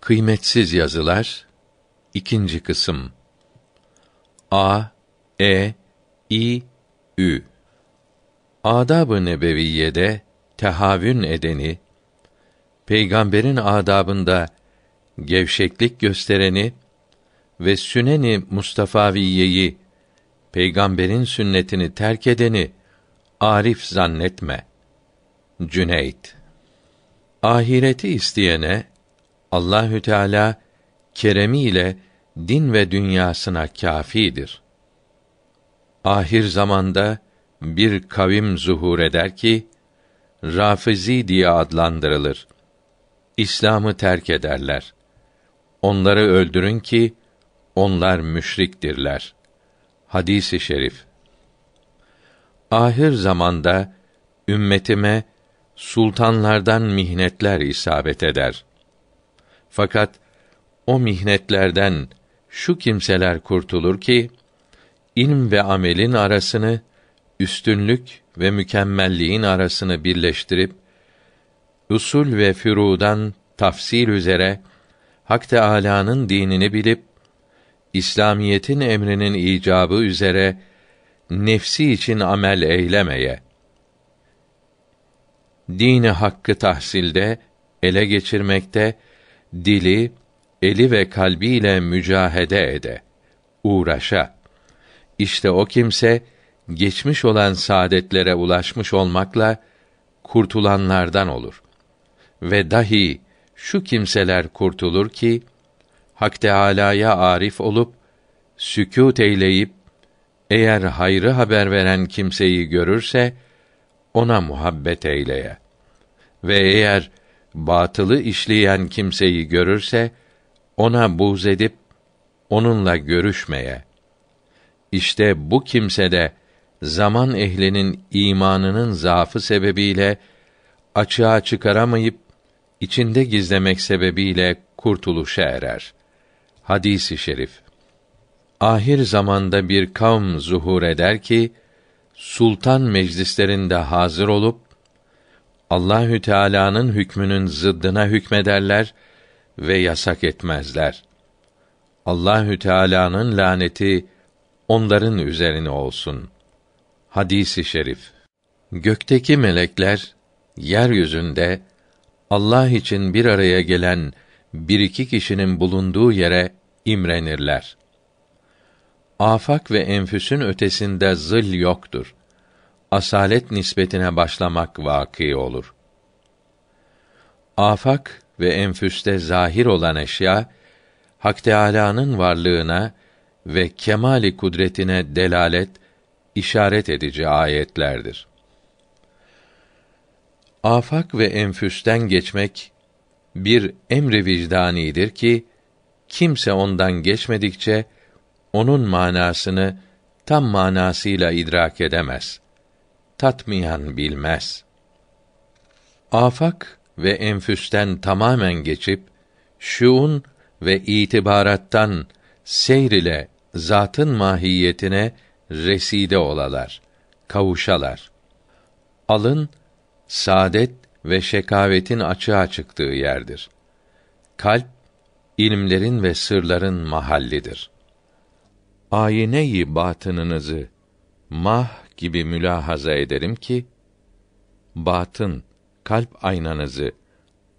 Kıymetsiz yazılar ikinci kısım A E İ Ü Adab-ı Nebeviye'de tehavün edeni, peygamberin adabında gevşeklik göstereni ve süneni Mustafaviyyeyi, peygamberin sünnetini terk edeni arif zannetme. Cüneyt Ahireti isteyene Allahü Teala keremiyle din ve dünyasına kâfidir. Ahir zamanda bir kavim zuhur eder ki Rafizi diye adlandırılır. İslam'ı terk ederler. Onları öldürün ki onlar müşriktirler. Hadisi şerif. Ahir zamanda ümmetime sultanlardan mihnetler isabet eder.'' Fakat o mihnetlerden şu kimseler kurtulur ki ilm ve amelin arasını üstünlük ve mükemmelliğin arasını birleştirip usul ve fürudan tafsil üzere Hak Teâlâ'nın dinini bilip İslamiyetin emrinin icabı üzere nefsi için amel eylemeye dini hakkı tahsilde ele geçirmekte dili, eli ve kalbiyle mücahede ede, uğraşa. İşte o kimse geçmiş olan saadetlere ulaşmış olmakla kurtulanlardan olur. Ve dahi şu kimseler kurtulur ki Hak Teâlâ'ya arif olup sükût eyleyip eğer hayrı haber veren kimseyi görürse ona muhabbet eyleye. Ve eğer batılı işleyen kimseyi görürse ona buz edip onunla görüşmeye. İşte bu kimse de zaman ehlinin imanının zaafı sebebiyle açığa çıkaramayıp içinde gizlemek sebebiyle kurtuluşa erer. Hadisi şerif. Ahir zamanda bir kavm zuhur eder ki sultan meclislerinde hazır olup Allahü Teala'nın hükmünün zıddına hükmederler ve yasak etmezler. Allahü Teala'nın laneti onların üzerine olsun. Hadisi şerif. Gökteki melekler yeryüzünde Allah için bir araya gelen bir iki kişinin bulunduğu yere imrenirler. Afak ve enfüsün ötesinde zil yoktur asalet nisbetine başlamak vaki olur. Afak ve enfüste zahir olan eşya Hak Teâlâ'nın varlığına ve kemali kudretine delalet işaret edici ayetlerdir. Afak ve enfüsten geçmek bir emri vicdanidir ki kimse ondan geçmedikçe onun manasını tam manasıyla idrak edemez tatmayan bilmez. Afak ve enfüsten tamamen geçip şuun ve itibarattan seyr zatın mahiyetine reside olalar, kavuşalar. Alın saadet ve şekavetin açığa çıktığı yerdir. Kalp ilimlerin ve sırların mahallidir. Ayine-i batınınızı mah gibi mülahaza ederim ki batın kalp aynanızı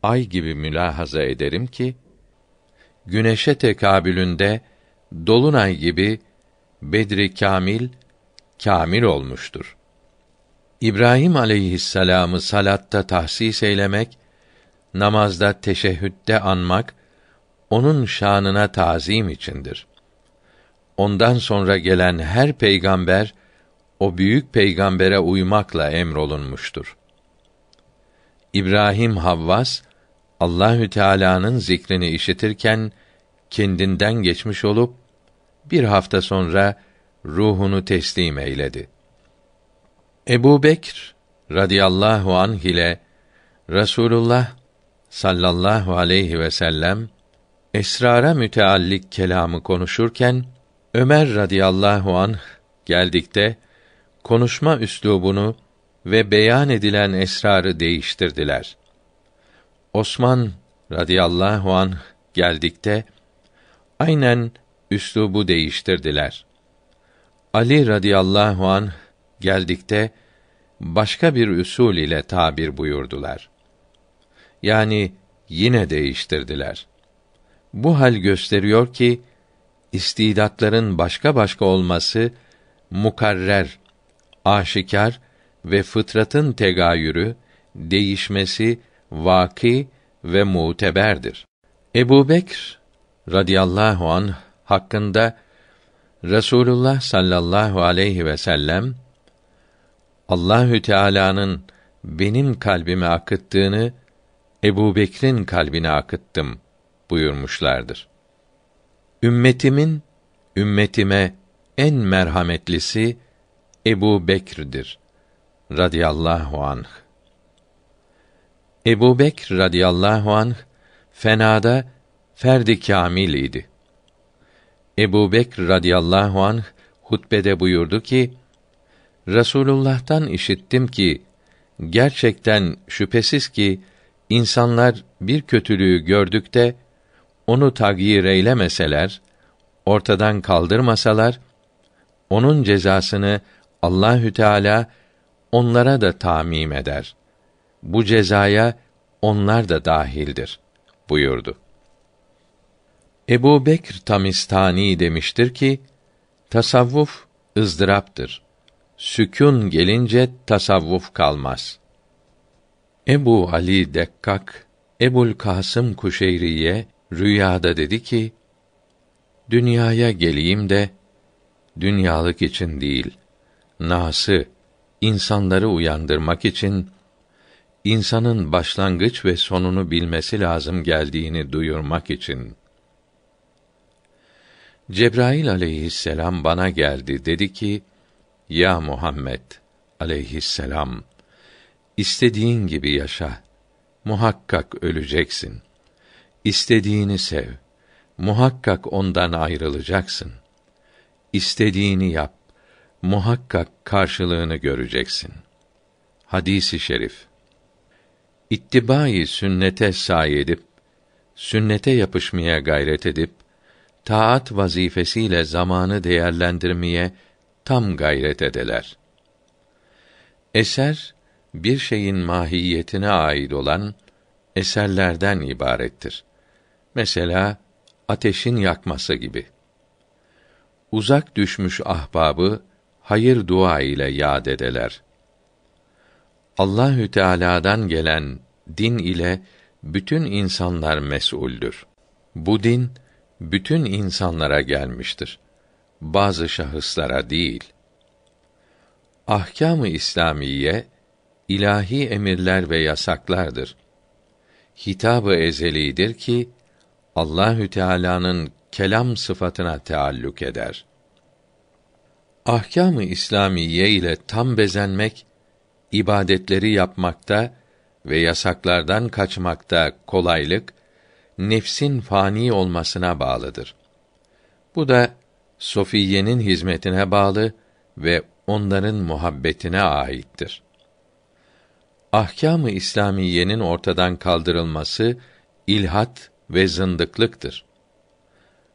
ay gibi mülahaza ederim ki güneşe tekabülünde dolunay gibi Bedri Kamil kamil olmuştur. İbrahim aleyhisselamı salatta tahsis eylemek, namazda teşehhütte anmak onun şanına tazim içindir. Ondan sonra gelen her peygamber o büyük peygambere uymakla emrolunmuştur. İbrahim Havvas Allahü Teala'nın zikrini işitirken kendinden geçmiş olup bir hafta sonra ruhunu teslim eyledi. Ebu Bekr radıyallahu anh ile Rasulullah sallallahu aleyhi ve sellem esrara müteallik kelamı konuşurken Ömer radıyallahu anh geldikte konuşma üslubunu ve beyan edilen esrarı değiştirdiler. Osman radıyallahu anh geldikte aynen üslubu değiştirdiler. Ali radıyallahu anh geldikte başka bir üsul ile tabir buyurdular. Yani yine değiştirdiler. Bu hal gösteriyor ki istidatların başka başka olması mukarrer aşikar ve fıtratın tegayürü, değişmesi vaki ve muteberdir. Ebu Bekr radıyallahu an hakkında Resulullah sallallahu aleyhi ve sellem Allahü Teala'nın benim kalbime akıttığını Ebu Bekir'in kalbine akıttım buyurmuşlardır. Ümmetimin ümmetime en merhametlisi Ebu Bekr'dir, radıyallahu anh. Ebu Bekr radıyallahu anh fenada ferdi kamil idi. Ebu Bekr radıyallahu anh hutbede buyurdu ki Resulullah'tan işittim ki gerçekten şüphesiz ki insanlar bir kötülüğü gördük de onu tagyir eylemeseler, ortadan kaldırmasalar onun cezasını Allahü Teala onlara da tamim eder. Bu cezaya onlar da dahildir buyurdu. Ebu Bekr Tamistani demiştir ki, tasavvuf ızdıraptır. Sükün gelince tasavvuf kalmaz. Ebu Ali Dekkak, Ebul Kasım Kuşeyri'ye rüyada dedi ki, Dünyaya geleyim de, dünyalık için değil, nası, insanları uyandırmak için insanın başlangıç ve sonunu bilmesi lazım geldiğini duyurmak için Cebrail aleyhisselam bana geldi dedi ki Ya Muhammed aleyhisselam istediğin gibi yaşa muhakkak öleceksin istediğini sev muhakkak ondan ayrılacaksın istediğini yap muhakkak karşılığını göreceksin. Hadisi şerif. İttibai sünnete sahi edip, sünnete yapışmaya gayret edip, taat vazifesiyle zamanı değerlendirmeye tam gayret edeler. Eser bir şeyin mahiyetine ait olan eserlerden ibarettir. Mesela ateşin yakması gibi. Uzak düşmüş ahbabı hayır dua ile yad edeler. Allahü Teala'dan gelen din ile bütün insanlar mesuldür. Bu din bütün insanlara gelmiştir. Bazı şahıslara değil. Ahkamı İslamiye ilahi emirler ve yasaklardır. Hitabı ezelidir ki Allahü Teala'nın kelam sıfatına taalluk eder. Ahkamı İslamiye ile tam bezenmek ibadetleri yapmakta ve yasaklardan kaçmakta kolaylık nefsin fani olmasına bağlıdır. Bu da Sofiye'nin hizmetine bağlı ve onların muhabbetine aittir. Ahkamı İslamiyenin ortadan kaldırılması ilhat ve zındıklıktır.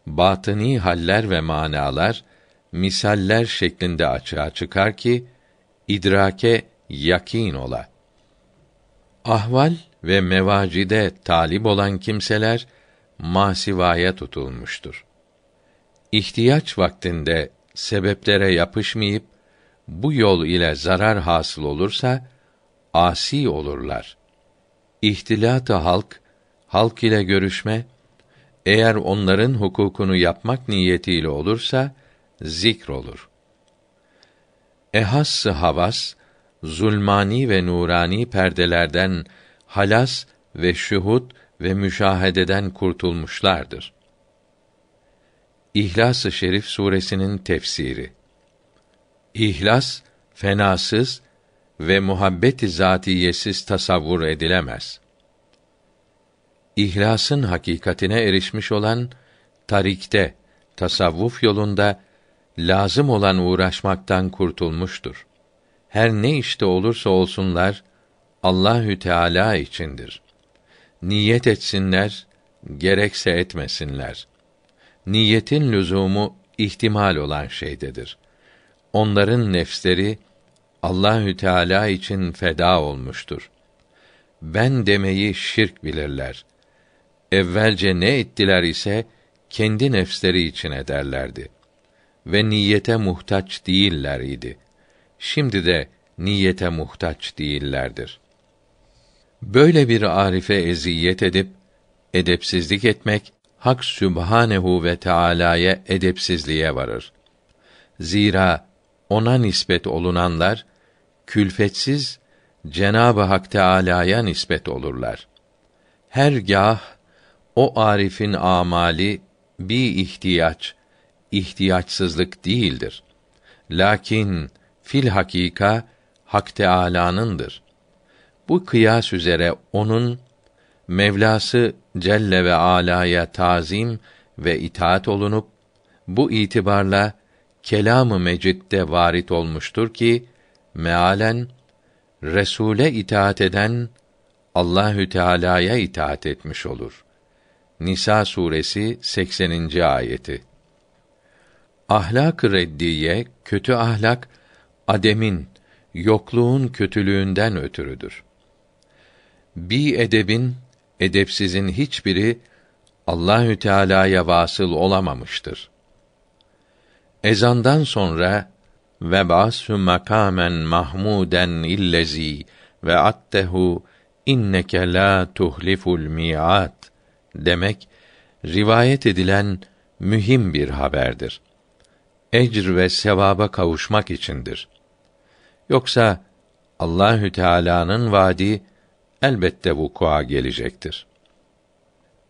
Batini haller ve manalar misaller şeklinde açığa çıkar ki idrake yakin ola. Ahval ve mevacide talip olan kimseler masivaya tutulmuştur. İhtiyaç vaktinde sebeplere yapışmayıp bu yol ile zarar hasıl olursa asi olurlar. İhtilat-ı halk, halk ile görüşme eğer onların hukukunu yapmak niyetiyle olursa zikr olur. Ehassı havas zulmani ve nurani perdelerden halas ve şuhud ve müşahededen kurtulmuşlardır. İhlas-ı Şerif suresinin tefsiri. İhlas fenasız ve muhabbeti zatiyesiz tasavvur edilemez. İhlasın hakikatine erişmiş olan tarikte, tasavvuf yolunda lazım olan uğraşmaktan kurtulmuştur. Her ne işte olursa olsunlar Allahü Teala içindir. Niyet etsinler, gerekse etmesinler. Niyetin lüzumu ihtimal olan şeydedir. Onların nefsleri Allahü Teala için feda olmuştur. Ben demeyi şirk bilirler. Evvelce ne ettiler ise kendi nefsleri için ederlerdi ve niyete muhtaç değiller idi. Şimdi de niyete muhtaç değillerdir. Böyle bir arife eziyet edip edepsizlik etmek Hak Sübhanehu ve Teala'ya edepsizliğe varır. Zira ona nispet olunanlar külfetsiz Cenab-ı Hak Teala'ya nispet olurlar. Her gah o arifin amali bir ihtiyaç ihtiyaçsızlık değildir. Lakin fil hakika Hak Teâlâ'nındır. Bu kıyas üzere onun Mevlası Celle ve Ala'ya tazim ve itaat olunup bu itibarla kelamı mecitte varit olmuştur ki mealen Resule itaat eden Allahü Teala'ya itaat etmiş olur. Nisa suresi 80. ayeti. Ahlak-ı reddiye, kötü ahlak ademin, yokluğun kötülüğünden ötürüdür. Bi edebin, edepsizin hiçbiri Allahü Teala'ya vasıl olamamıştır. Ezandan sonra ve basu makamen mahmuden illezi ve attehu inneke la tuhliful miat demek rivayet edilen mühim bir haberdir ecr ve sevaba kavuşmak içindir. Yoksa Allahü Teala'nın vaadi elbette vukua gelecektir.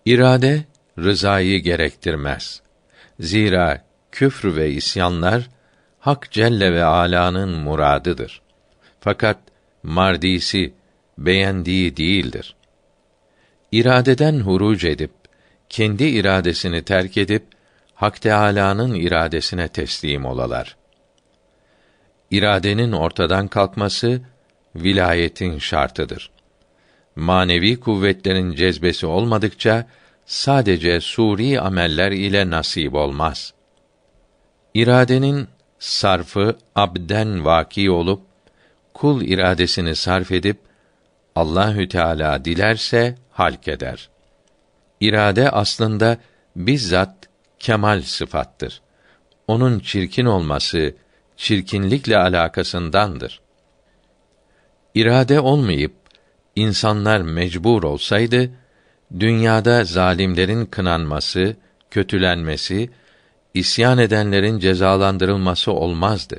İrade rızayı gerektirmez. Zira küfr ve isyanlar Hak Celle ve Ala'nın muradıdır. Fakat mardisi beğendiği değildir. İradeden huruc edip kendi iradesini terk edip Hak Teâlâ'nın iradesine teslim olalar. İradenin ortadan kalkması vilayetin şartıdır. Manevi kuvvetlerin cezbesi olmadıkça sadece suri ameller ile nasip olmaz. İradenin sarfı abden vaki olup kul iradesini sarf edip Allahü Teala dilerse halk eder. İrade aslında bizzat kemal sıfattır. Onun çirkin olması çirkinlikle alakasındandır. İrade olmayıp insanlar mecbur olsaydı dünyada zalimlerin kınanması, kötülenmesi, isyan edenlerin cezalandırılması olmazdı.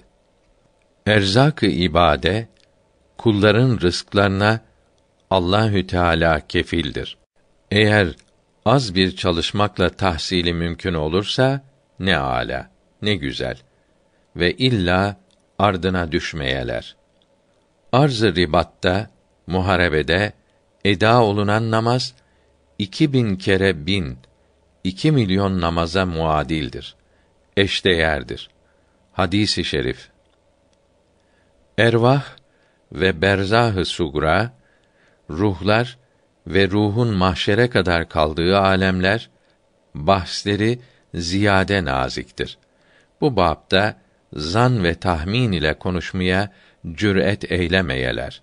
Erzak-ı ibade kulların rızklarına Allahü Teala kefildir. Eğer az bir çalışmakla tahsili mümkün olursa ne ala, ne güzel. Ve illa ardına düşmeyeler. Arz-ı ribatta, muharebede, eda olunan namaz, iki bin kere bin, iki milyon namaza muadildir. Eşdeğerdir. Hadisi i şerif. Ervah ve berzah-ı sugra, ruhlar, ve ruhun mahşere kadar kaldığı alemler bahsleri ziyade naziktir. Bu babda zan ve tahmin ile konuşmaya cüret eylemeyeler.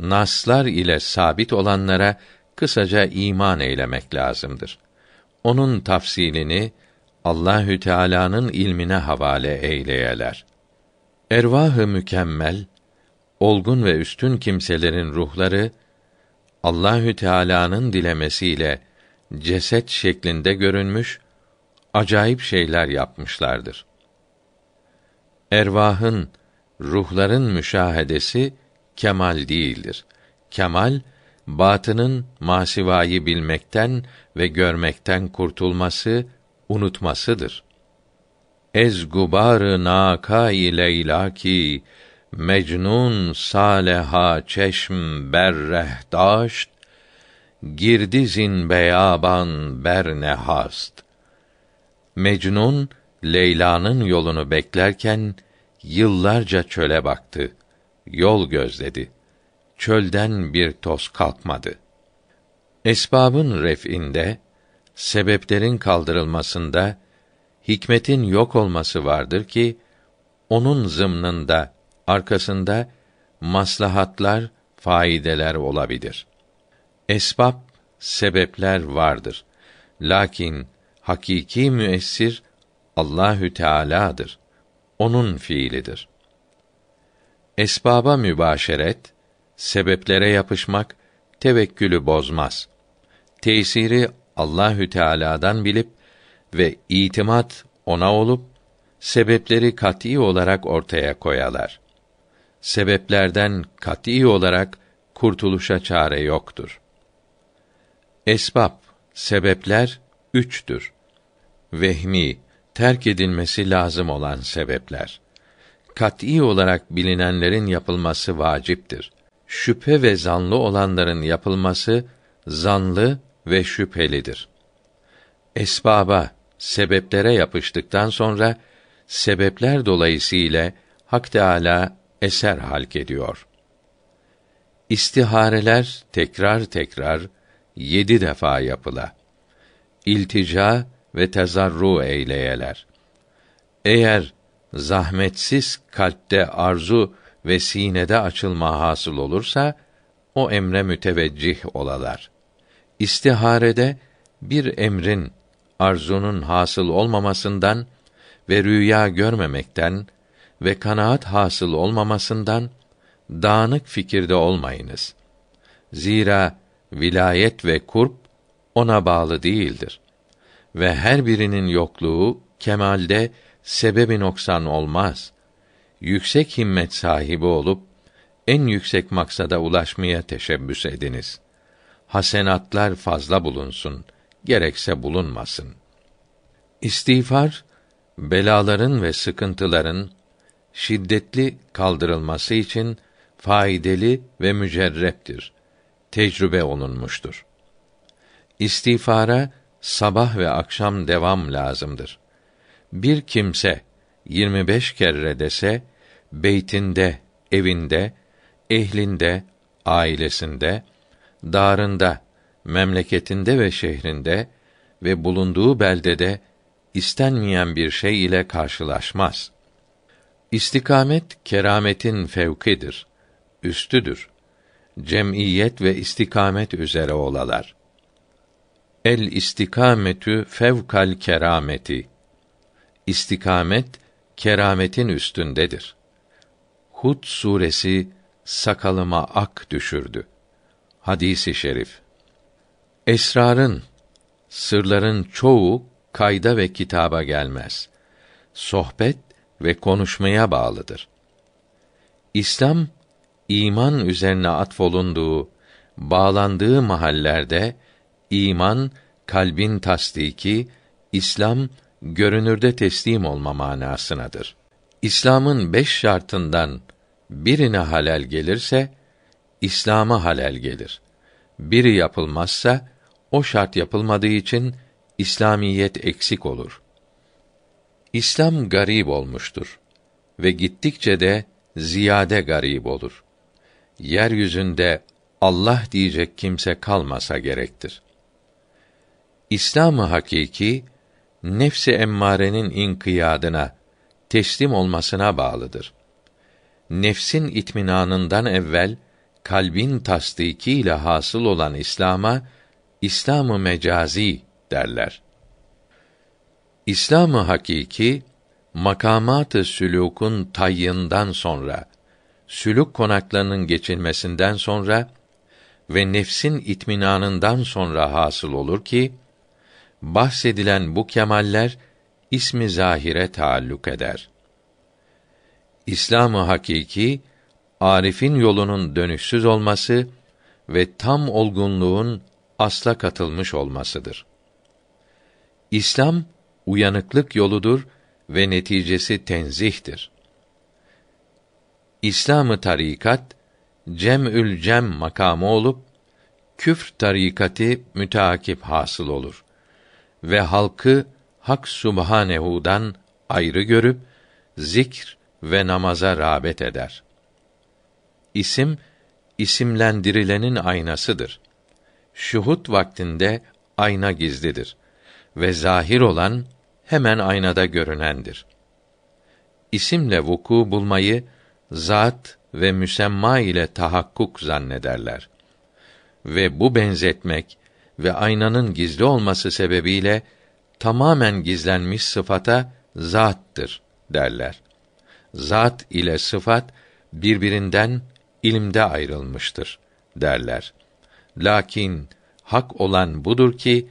Naslar ile sabit olanlara kısaca iman eylemek lazımdır. Onun tafsilini Allahü Teala'nın ilmine havale eyleyeler. Ervahı mükemmel, olgun ve üstün kimselerin ruhları Allahü Teala'nın dilemesiyle ceset şeklinde görünmüş acayip şeyler yapmışlardır. Ervahın, ruhların müşahedesi kemal değildir. Kemal batının masivayı bilmekten ve görmekten kurtulması, unutmasıdır. Ez gubarı naka ile ilaki Mecnun saleha çeşm berreh daşt, Girdi zin beyaban berne hast. Mecnun, Leyla'nın yolunu beklerken, yıllarca çöle baktı, yol gözledi. Çölden bir toz kalkmadı. Esbabın ref'inde, sebeplerin kaldırılmasında, hikmetin yok olması vardır ki, onun zımnında arkasında maslahatlar, faydeler olabilir. Esbab, sebepler vardır. Lakin hakiki müessir Allahü Teala'dır. Onun fiilidir. Esbaba mübaşeret, sebeplere yapışmak tevekkülü bozmaz. Tesiri Allahü Teala'dan bilip ve itimat ona olup sebepleri kat'î olarak ortaya koyalar sebeplerden kat'î olarak kurtuluşa çare yoktur. Esbab, sebepler üçtür. Vehmi, terk edilmesi lazım olan sebepler. Kat'î olarak bilinenlerin yapılması vaciptir. Şüphe ve zanlı olanların yapılması zanlı ve şüphelidir. Esbaba, sebeplere yapıştıktan sonra sebepler dolayısıyla Hak Teala eser halk ediyor. İstihareler tekrar tekrar yedi defa yapıla. İltica ve tezarru eyleyeler. Eğer zahmetsiz kalpte arzu ve sinede açılma hasıl olursa, o emre müteveccih olalar. İstiharede bir emrin, arzunun hasıl olmamasından ve rüya görmemekten ve kanaat hasıl olmamasından dağınık fikirde olmayınız. Zira vilayet ve kurp ona bağlı değildir ve her birinin yokluğu kemalde sebebi noksan olmaz. Yüksek himmet sahibi olup en yüksek maksada ulaşmaya teşebbüs ediniz. Hasenatlar fazla bulunsun, gerekse bulunmasın. İstiğfar belaların ve sıkıntıların şiddetli kaldırılması için faydalı ve mücerreptir. Tecrübe olunmuştur. İstiğfara sabah ve akşam devam lazımdır. Bir kimse 25 kere dese beytinde, evinde, ehlinde, ailesinde, darında, memleketinde ve şehrinde ve bulunduğu beldede istenmeyen bir şey ile karşılaşmaz.'' İstikamet kerametin fevkidir, üstüdür. Cemiyet ve istikamet üzere olalar. El istikametü fevkal kerameti. İstikamet kerametin üstündedir. Hud suresi sakalıma ak düşürdü. Hadisi şerif. Esrarın, sırların çoğu kayda ve kitaba gelmez. Sohbet ve konuşmaya bağlıdır. İslam iman üzerine atfolunduğu, bağlandığı mahallerde iman kalbin tasdiki, İslam görünürde teslim olma manasınadır. İslam'ın beş şartından birine halel gelirse, İslam'a halel gelir. Biri yapılmazsa, o şart yapılmadığı için İslamiyet eksik olur. İslam garip olmuştur ve gittikçe de ziyade garip olur. Yeryüzünde Allah diyecek kimse kalmasa gerektir. İslam-ı hakiki nefsi emmarenin inkiyadına, teslim olmasına bağlıdır. Nefsin itminanından evvel kalbin tasdiki ile hasıl olan İslam'a İslamı mecazi derler. İslamı hakiki makamatı sülûkun tayyından sonra sülük konaklarının geçilmesinden sonra ve nefsin itminanından sonra hasıl olur ki bahsedilen bu kemaller ismi zahire taalluk eder. İslamı hakiki arifin yolunun dönüşsüz olması ve tam olgunluğun asla katılmış olmasıdır. İslam uyanıklık yoludur ve neticesi tenzihtir. İslamı tarikat cemül cem makamı olup küfr tarikati müteakip hasıl olur ve halkı Hak Subhanehu'dan ayrı görüp zikr ve namaza rağbet eder. İsim isimlendirilenin aynasıdır. Şuhut vaktinde ayna gizlidir ve zahir olan hemen aynada görünendir. İsimle vuku bulmayı zat ve müsemma ile tahakkuk zannederler. Ve bu benzetmek ve aynanın gizli olması sebebiyle tamamen gizlenmiş sıfata zattır derler. Zat ile sıfat birbirinden ilimde ayrılmıştır derler. Lakin hak olan budur ki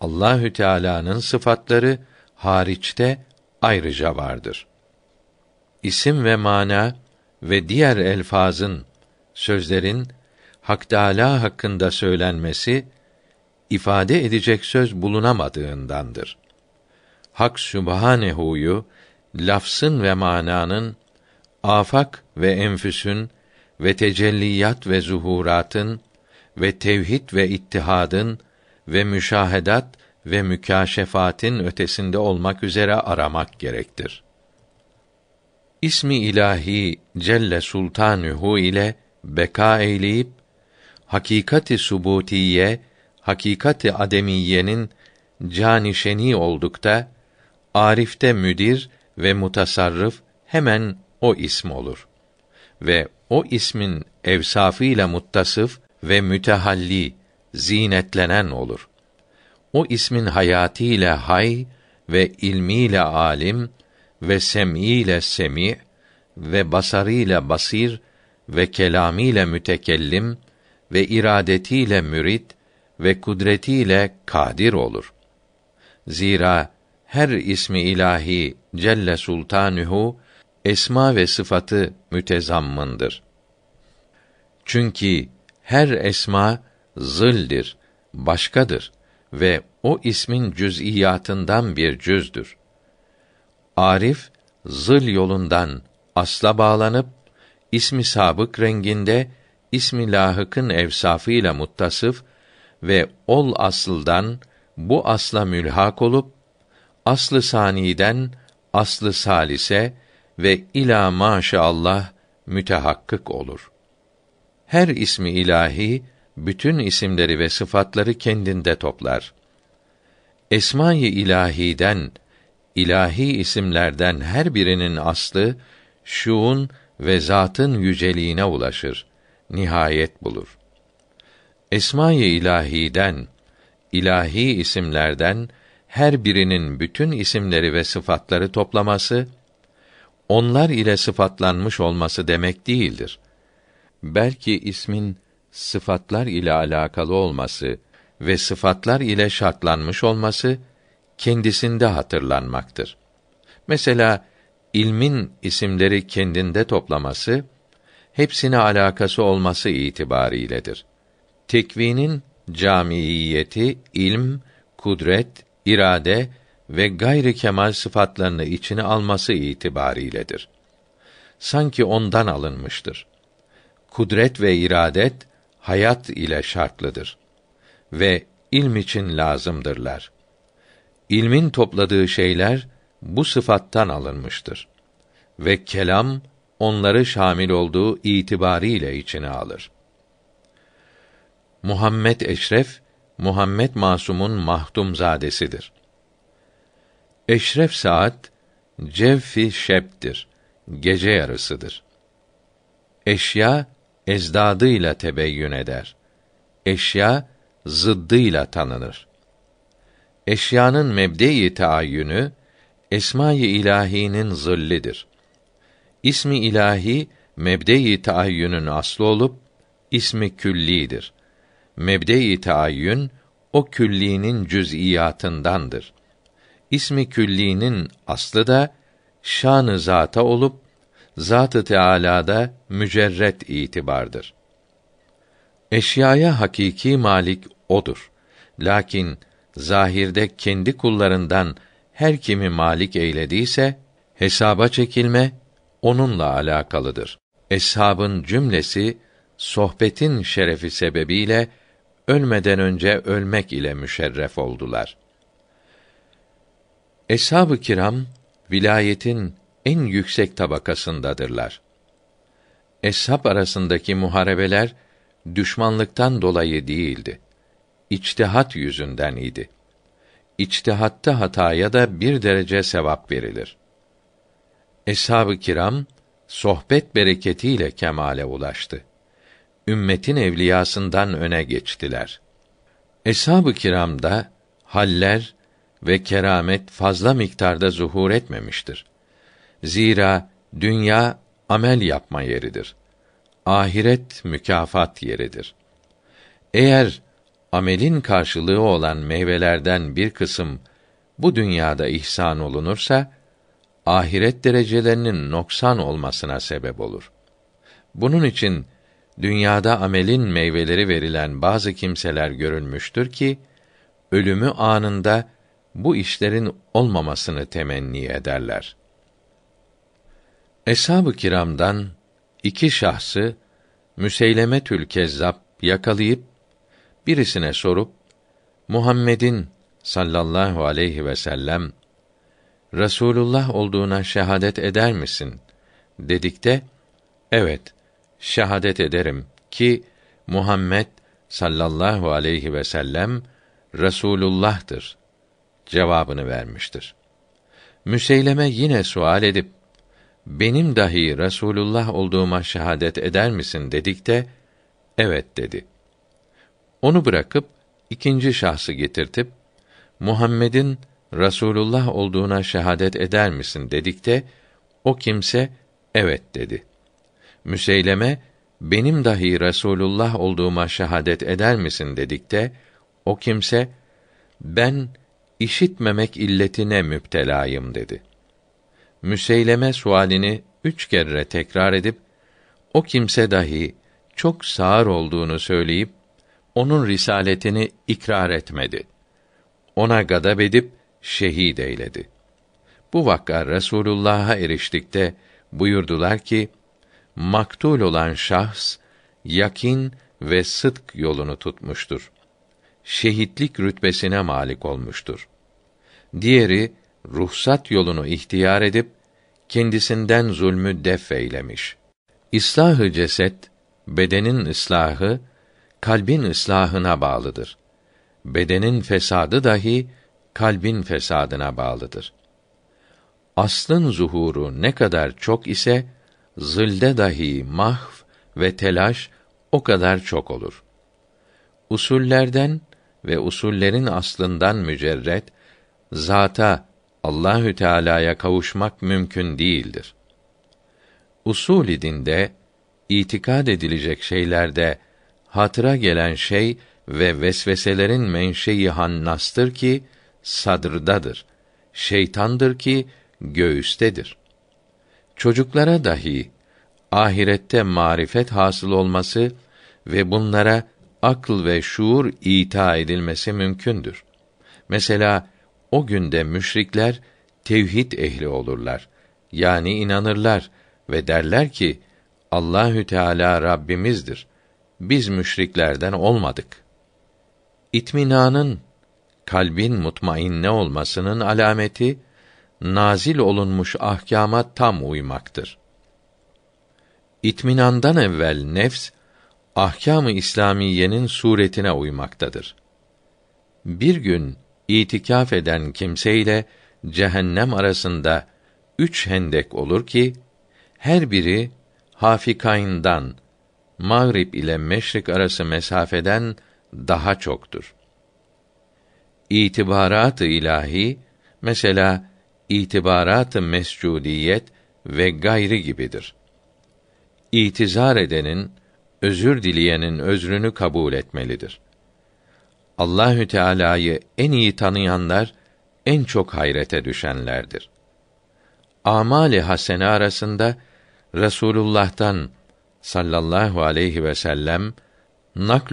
Allahü Teala'nın sıfatları hariçte ayrıca vardır. İsim ve mana ve diğer elfazın sözlerin Hak Teala hakkında söylenmesi, ifade edecek söz bulunamadığındandır. Hak Sübhanehu'yu, lafsın ve mananın, afak ve enfüsün ve tecelliyat ve zuhuratın ve tevhid ve ittihadın ve müşahedat ve mükâşefatin ötesinde olmak üzere aramak gerektir. İsmi ilahi Celle Sultanuhu ile beka eyleyip hakikati subutiye, hakikati ademiyenin canişeni oldukta arifte müdir ve mutasarrıf hemen o ism olur ve o ismin evsafı ile muttasıf ve mütehalli zinetlenen olur. O ismin hayatiyle hay ve ilmiyle alim ve semiyle semi ve basarıyla basir ve kelamiyle mütekellim ve iradetiyle mürit ve kudretiyle kadir olur. Zira her ismi ilahi Celle Sultanuhu esma ve sıfatı mütezammındır. Çünkü her esma zıldir, başkadır ve o ismin cüz'iyatından bir cüzdür. Arif zıl yolundan asla bağlanıp ismi sabık renginde ismi lahıkın evsafıyla muttasıf ve ol asıldan bu asla mülhak olup aslı saniden aslı salise ve ila maşallah mütehakkık olur. Her ismi ilahi bütün isimleri ve sıfatları kendinde toplar. Esma-i ilahiden, ilahi isimlerden her birinin aslı şuun ve zatın yüceliğine ulaşır, nihayet bulur. Esma-i ilahiden, ilahi isimlerden her birinin bütün isimleri ve sıfatları toplaması onlar ile sıfatlanmış olması demek değildir. Belki ismin sıfatlar ile alakalı olması ve sıfatlar ile şartlanmış olması kendisinde hatırlanmaktır. Mesela ilmin isimleri kendinde toplaması hepsine alakası olması itibariyledir. Tekvinin camiiyeti ilm, kudret, irade ve gayri kemal sıfatlarını içine alması itibariyledir. Sanki ondan alınmıştır. Kudret ve iradet hayat ile şartlıdır ve ilm için lazımdırlar. İlmin topladığı şeyler bu sıfattan alınmıştır ve kelam onları şamil olduğu itibariyle içine alır. Muhammed Eşref Muhammed Masum'un zadesidir. Eşref saat cevfi şeptir. Gece yarısıdır. Eşya ezdadıyla tebeyyün eder. Eşya zıddıyla tanınır. Eşyanın mebde-i taayyünü esma-i ilahinin zillidir. İsmi ilahi mebde-i taayyünün aslı olup ismi küllidir. Mebde-i taayyün o küllinin cüz'iyatındandır. İsmi küllinin aslı da şanı zata olup Zat-ı Teâlâ'da mücerret itibardır. Eşyaya hakiki malik odur. Lakin zahirde kendi kullarından her kimi malik eylediyse hesaba çekilme onunla alakalıdır. Eshabın cümlesi sohbetin şerefi sebebiyle ölmeden önce ölmek ile müşerref oldular. Eshab-ı kiram vilayetin en yüksek tabakasındadırlar. Eshab arasındaki muharebeler düşmanlıktan dolayı değildi. İçtihat yüzünden idi. İçtihatta hataya da bir derece sevap verilir. Eshab-ı kiram sohbet bereketiyle kemale ulaştı. Ümmetin evliyasından öne geçtiler. Eshab-ı kiramda haller ve keramet fazla miktarda zuhur etmemiştir. Zira dünya amel yapma yeridir. Ahiret mükafat yeridir. Eğer amelin karşılığı olan meyvelerden bir kısım bu dünyada ihsan olunursa ahiret derecelerinin noksan olmasına sebep olur. Bunun için dünyada amelin meyveleri verilen bazı kimseler görülmüştür ki ölümü anında bu işlerin olmamasını temenni ederler. Eshab-ı kiramdan iki şahsı Müseylemetül Kezzab yakalayıp birisine sorup Muhammed'in sallallahu aleyhi ve sellem Resulullah olduğuna şehadet eder misin? dedikte evet şehadet ederim ki Muhammed sallallahu aleyhi ve sellem Resulullah'tır cevabını vermiştir. Müseyleme yine sual edip benim dahi Resulullah olduğuma şehadet eder misin dedik de evet dedi. Onu bırakıp ikinci şahsı getirtip Muhammed'in Resulullah olduğuna şehadet eder misin dedik de o kimse evet dedi. Müseyleme benim dahi Resulullah olduğuma şehadet eder misin dedik de o kimse ben işitmemek illetine müptelayım dedi.'' Müseyleme sualini üç kere tekrar edip, o kimse dahi çok sağır olduğunu söyleyip, onun risaletini ikrar etmedi. Ona gadab edip, şehit eyledi. Bu vakka Resulullah'a eriştikte buyurdular ki, maktul olan şahs, yakin ve sıdk yolunu tutmuştur. Şehitlik rütbesine malik olmuştur. Diğeri, ruhsat yolunu ihtiyar edip kendisinden zulmü def eylemiş. İslahı ceset bedenin ıslahı kalbin ıslahına bağlıdır. Bedenin fesadı dahi kalbin fesadına bağlıdır. Aslın zuhuru ne kadar çok ise zilde dahi mahv ve telaş o kadar çok olur. Usullerden ve usullerin aslından mücerret zata Allahü Teala'ya kavuşmak mümkün değildir. Usul idinde itikad edilecek şeylerde hatıra gelen şey ve vesveselerin menşei hannastır ki sadırdadır. Şeytandır ki göğüstedir. Çocuklara dahi ahirette marifet hasıl olması ve bunlara akıl ve şuur ita edilmesi mümkündür. Mesela o günde müşrikler tevhid ehli olurlar. Yani inanırlar ve derler ki Allahü Teala Rabbimizdir. Biz müşriklerden olmadık. İtminanın kalbin mutmainne olmasının alameti nazil olunmuş ahkama tam uymaktır. İtminandan evvel nefs ahkâm-ı İslamiyenin suretine uymaktadır. Bir gün İtikaf eden kimseyle cehennem arasında üç hendek olur ki her biri Hafikayn'dan Mağrib ile Meşrik arası mesafeden daha çoktur. İtibarat-ı ilahi mesela itibarat-ı mescudiyet ve gayri gibidir. İtizar edenin özür dileyenin özrünü kabul etmelidir. Allahü Teala'yı en iyi tanıyanlar en çok hayrete düşenlerdir. Amali hasene arasında Resulullah'tan sallallahu aleyhi ve sellem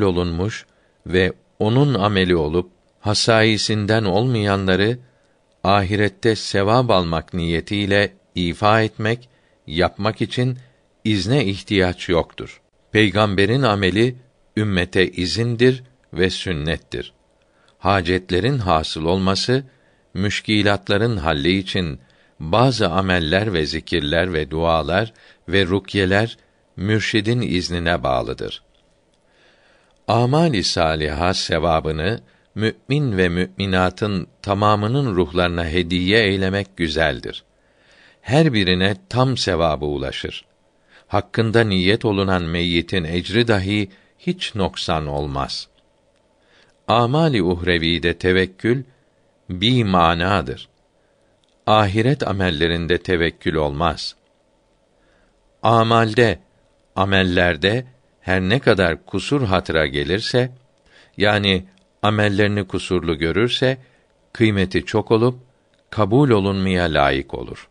olunmuş ve onun ameli olup hasaisinden olmayanları ahirette sevap almak niyetiyle ifa etmek, yapmak için izne ihtiyaç yoktur. Peygamberin ameli ümmete izindir ve sünnettir. Hacetlerin hasıl olması, müşkilatların halli için bazı ameller ve zikirler ve dualar ve rukyeler mürşidin iznine bağlıdır. Amali saliha sevabını mümin ve müminatın tamamının ruhlarına hediye eylemek güzeldir. Her birine tam sevabı ulaşır. Hakkında niyet olunan meyyitin ecri dahi hiç noksan olmaz.'' amali uhrevi'de tevekkül bir manadır. Ahiret amellerinde tevekkül olmaz. Amalde, amellerde her ne kadar kusur hatıra gelirse, yani amellerini kusurlu görürse, kıymeti çok olup, kabul olunmaya layık olur.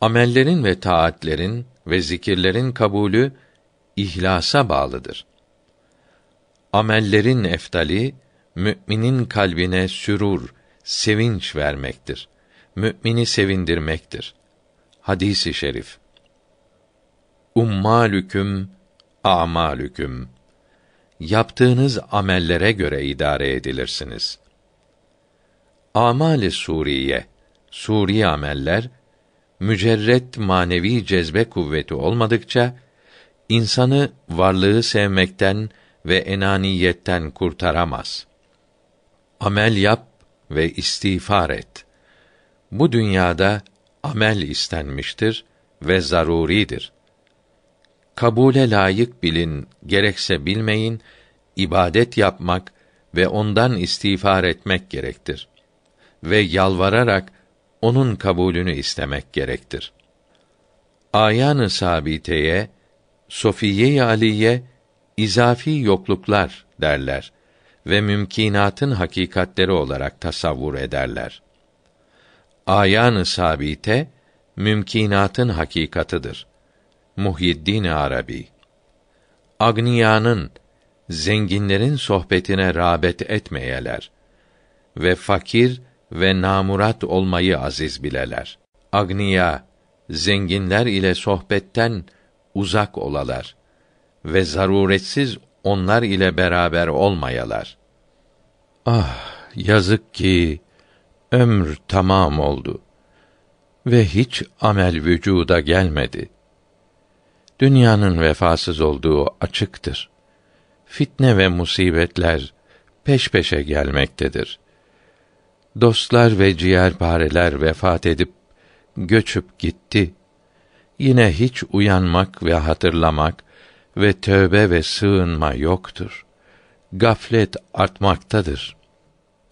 Amellerin ve taatlerin ve zikirlerin kabulü, ihlasa bağlıdır amellerin eftali müminin kalbine sürur, sevinç vermektir. Mümini sevindirmektir. Hadisi şerif. Ummalüküm amalüküm. Yaptığınız amellere göre idare edilirsiniz. Amali Suriye, Suri ameller mücerret manevi cezbe kuvveti olmadıkça insanı varlığı sevmekten ve enaniyetten kurtaramaz. Amel yap ve istiğfar et. Bu dünyada amel istenmiştir ve zaruridir. Kabule layık bilin, gerekse bilmeyin, ibadet yapmak ve ondan istiğfar etmek gerektir. Ve yalvararak onun kabulünü istemek gerektir. Ayan-ı Sabite'ye, Sofiye-i Aliye izafi yokluklar derler ve mümkinatın hakikatleri olarak tasavvur ederler. Ayan-ı sabite mümkinatın hakikatıdır. Muhyiddin Arabi. Agniyanın zenginlerin sohbetine rağbet etmeyeler ve fakir ve namurat olmayı aziz bileler. Agniya zenginler ile sohbetten uzak olalar ve zaruretsiz onlar ile beraber olmayalar. Ah yazık ki ömür tamam oldu ve hiç amel vücuda gelmedi. Dünyanın vefasız olduğu açıktır. Fitne ve musibetler peş peşe gelmektedir. Dostlar ve ciğerpareler vefat edip göçüp gitti. Yine hiç uyanmak ve hatırlamak ve tövbe ve sığınma yoktur. Gaflet artmaktadır.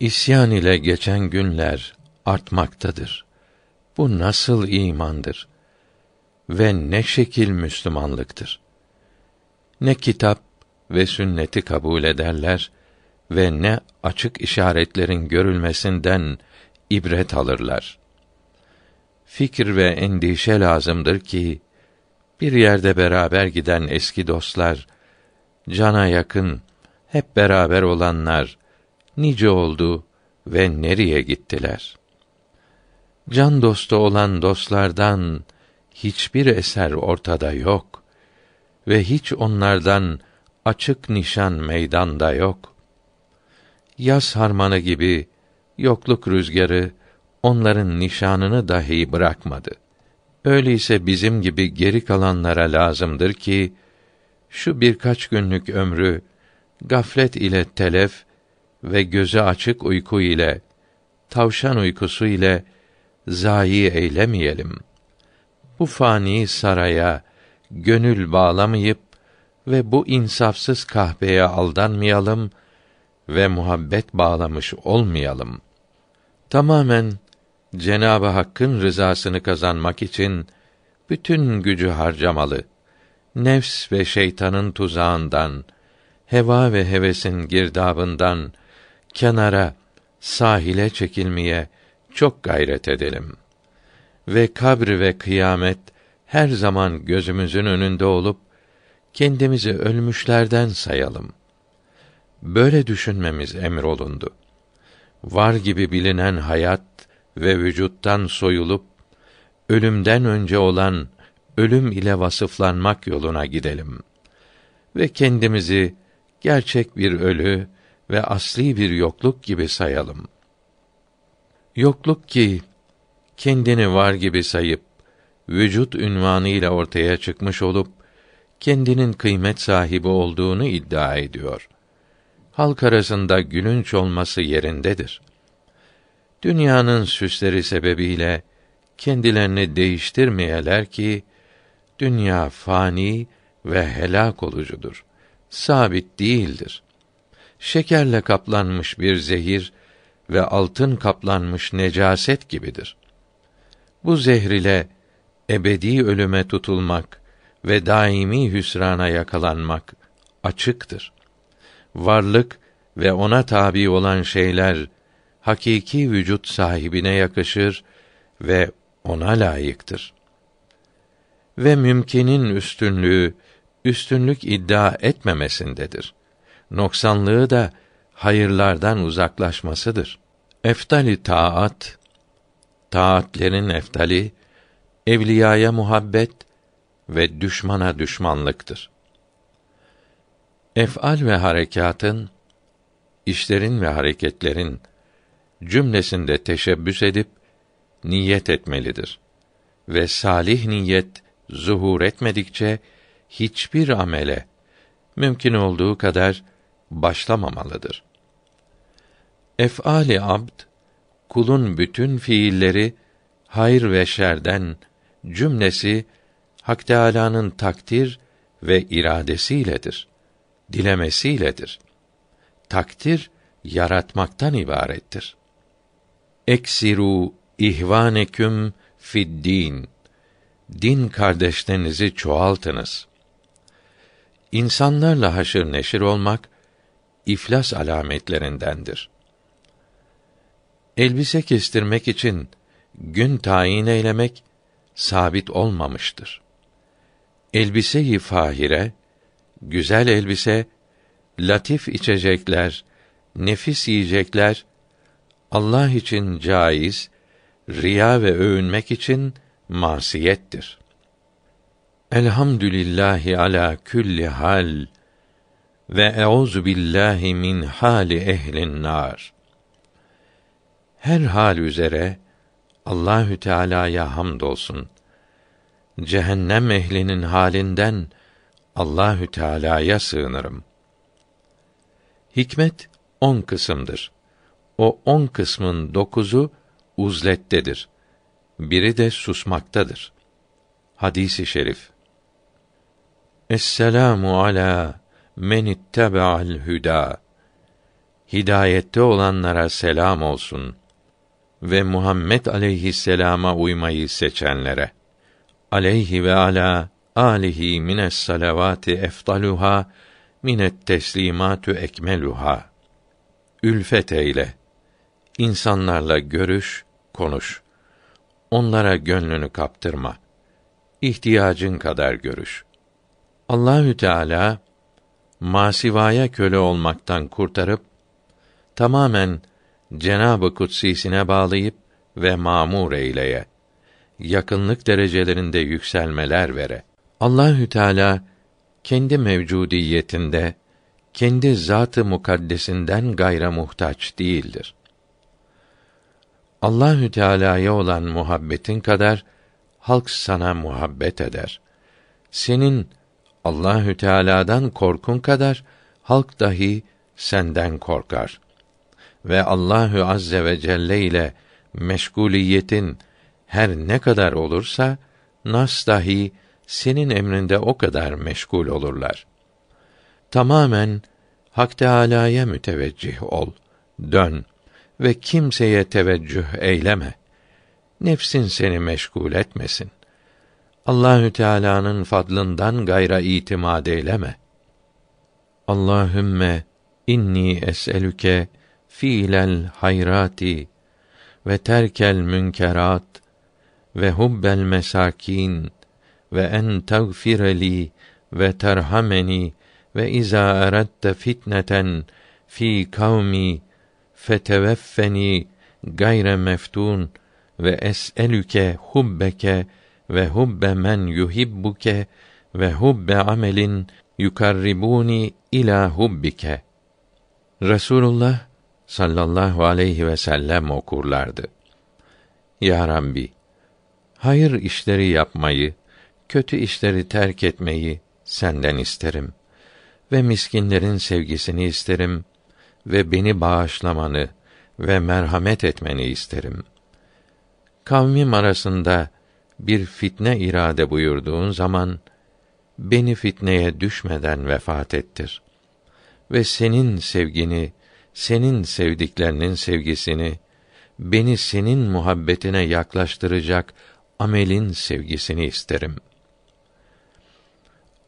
İsyan ile geçen günler artmaktadır. Bu nasıl imandır? Ve ne şekil Müslümanlıktır? Ne kitap ve sünneti kabul ederler ve ne açık işaretlerin görülmesinden ibret alırlar. Fikir ve endişe lazımdır ki bir yerde beraber giden eski dostlar, cana yakın, hep beraber olanlar, nice oldu ve nereye gittiler? Can dostu olan dostlardan, hiçbir eser ortada yok ve hiç onlardan açık nişan meydanda yok. Yaz harmanı gibi yokluk rüzgarı onların nişanını dahi bırakmadı.'' Öyleyse bizim gibi geri kalanlara lazımdır ki şu birkaç günlük ömrü gaflet ile telef ve göze açık uyku ile tavşan uykusu ile zayi eylemeyelim. Bu fani saraya gönül bağlamayıp ve bu insafsız kahveye aldanmayalım ve muhabbet bağlamış olmayalım. Tamamen Cenabı Hakk'ın rızasını kazanmak için bütün gücü harcamalı. Nefs ve şeytanın tuzağından, heva ve hevesin girdabından kenara, sahile çekilmeye çok gayret edelim. Ve kabr ve kıyamet her zaman gözümüzün önünde olup kendimizi ölmüşlerden sayalım. Böyle düşünmemiz emir olundu. Var gibi bilinen hayat ve vücuttan soyulup ölümden önce olan ölüm ile vasıflanmak yoluna gidelim ve kendimizi gerçek bir ölü ve asli bir yokluk gibi sayalım. Yokluk ki kendini var gibi sayıp vücut ünvanı ile ortaya çıkmış olup kendinin kıymet sahibi olduğunu iddia ediyor. Halk arasında gülünç olması yerindedir.'' Dünyanın süsleri sebebiyle kendilerini değiştirmeyeler ki dünya fani ve helak olucudur. Sabit değildir. Şekerle kaplanmış bir zehir ve altın kaplanmış necaset gibidir. Bu zehrile ebedi ölüme tutulmak ve daimi hüsrana yakalanmak açıktır. Varlık ve ona tabi olan şeyler hakiki vücut sahibine yakışır ve ona layıktır. Ve mümkinin üstünlüğü üstünlük iddia etmemesindedir. Noksanlığı da hayırlardan uzaklaşmasıdır. Eftali taat, taatlerin eftali, evliyaya muhabbet ve düşmana düşmanlıktır. Ef'al ve harekatın, işlerin ve hareketlerin cümlesinde teşebbüs edip niyet etmelidir. Ve salih niyet zuhur etmedikçe hiçbir amele mümkün olduğu kadar başlamamalıdır. Ef'ali abd kulun bütün fiilleri hayır ve şerden cümlesi Hak Teâlâ'nın takdir ve iradesiyledir. Dilemesiyledir. Takdir yaratmaktan ibarettir. Eksiru ihvaneküm fiddin. Din kardeşlerinizi çoğaltınız. İnsanlarla haşır neşir olmak iflas alametlerindendir. Elbise kestirmek için gün tayin eylemek sabit olmamıştır. Elbiseyi fahire, güzel elbise, latif içecekler, nefis yiyecekler Allah için caiz, riya ve övünmek için masiyettir. Elhamdülillahi ala külli hal ve euzu billahi min hali ehlin nar. Her hal üzere Allahü Teala'ya hamdolsun. Cehennem ehlinin halinden Allahü Teala'ya sığınırım. Hikmet on kısımdır. O on kısmın dokuzu uzlettedir. Biri de susmaktadır. Hadisi şerif. Esselamu ala men ittaba'al huda, Hidayette olanlara selam olsun ve Muhammed aleyhisselama uymayı seçenlere. Aleyhi ve ala alihi mines salavati eftaluha minet teslimatü ekmeluha. Ülfet eyle.'' İnsanlarla görüş, konuş. Onlara gönlünü kaptırma. İhtiyacın kadar görüş. Allahü Teala masivaya köle olmaktan kurtarıp tamamen Cenab-ı Kutsisine bağlayıp ve mamur eyleye yakınlık derecelerinde yükselmeler vere. Allahü Teala kendi mevcudiyetinde kendi zatı mukaddesinden gayra muhtaç değildir. Allahü Teala'ya olan muhabbetin kadar halk sana muhabbet eder. Senin Allahü Teala'dan korkun kadar halk dahi senden korkar. Ve Allahü Azze ve Celle ile meşguliyetin her ne kadar olursa nas dahi senin emrinde o kadar meşgul olurlar. Tamamen Hak Teala'ya müteveccih ol, dön.'' ve kimseye teveccüh eyleme. Nefsin seni meşgul etmesin. Allahü Teala'nın fadlından gayra itimad eyleme. Allahümme inni es'elüke fiilel hayrati ve terkel münkerat ve hubbel mesakin ve en tagfireli ve terhameni ve izâ eredte fitneten fi kavmi feteveffeni gayre meftun ve es'elüke hubbeke ve hubbe men yuhibbuke ve hubbe amelin yukarribuni ila hubbike. Resulullah sallallahu aleyhi ve sellem okurlardı. Ya Rabbi, hayır işleri yapmayı, kötü işleri terk etmeyi senden isterim ve miskinlerin sevgisini isterim ve beni bağışlamanı ve merhamet etmeni isterim. Kavmim arasında bir fitne irade buyurduğun zaman beni fitneye düşmeden vefat ettir ve senin sevgini, senin sevdiklerinin sevgisini, beni senin muhabbetine yaklaştıracak amelin sevgisini isterim.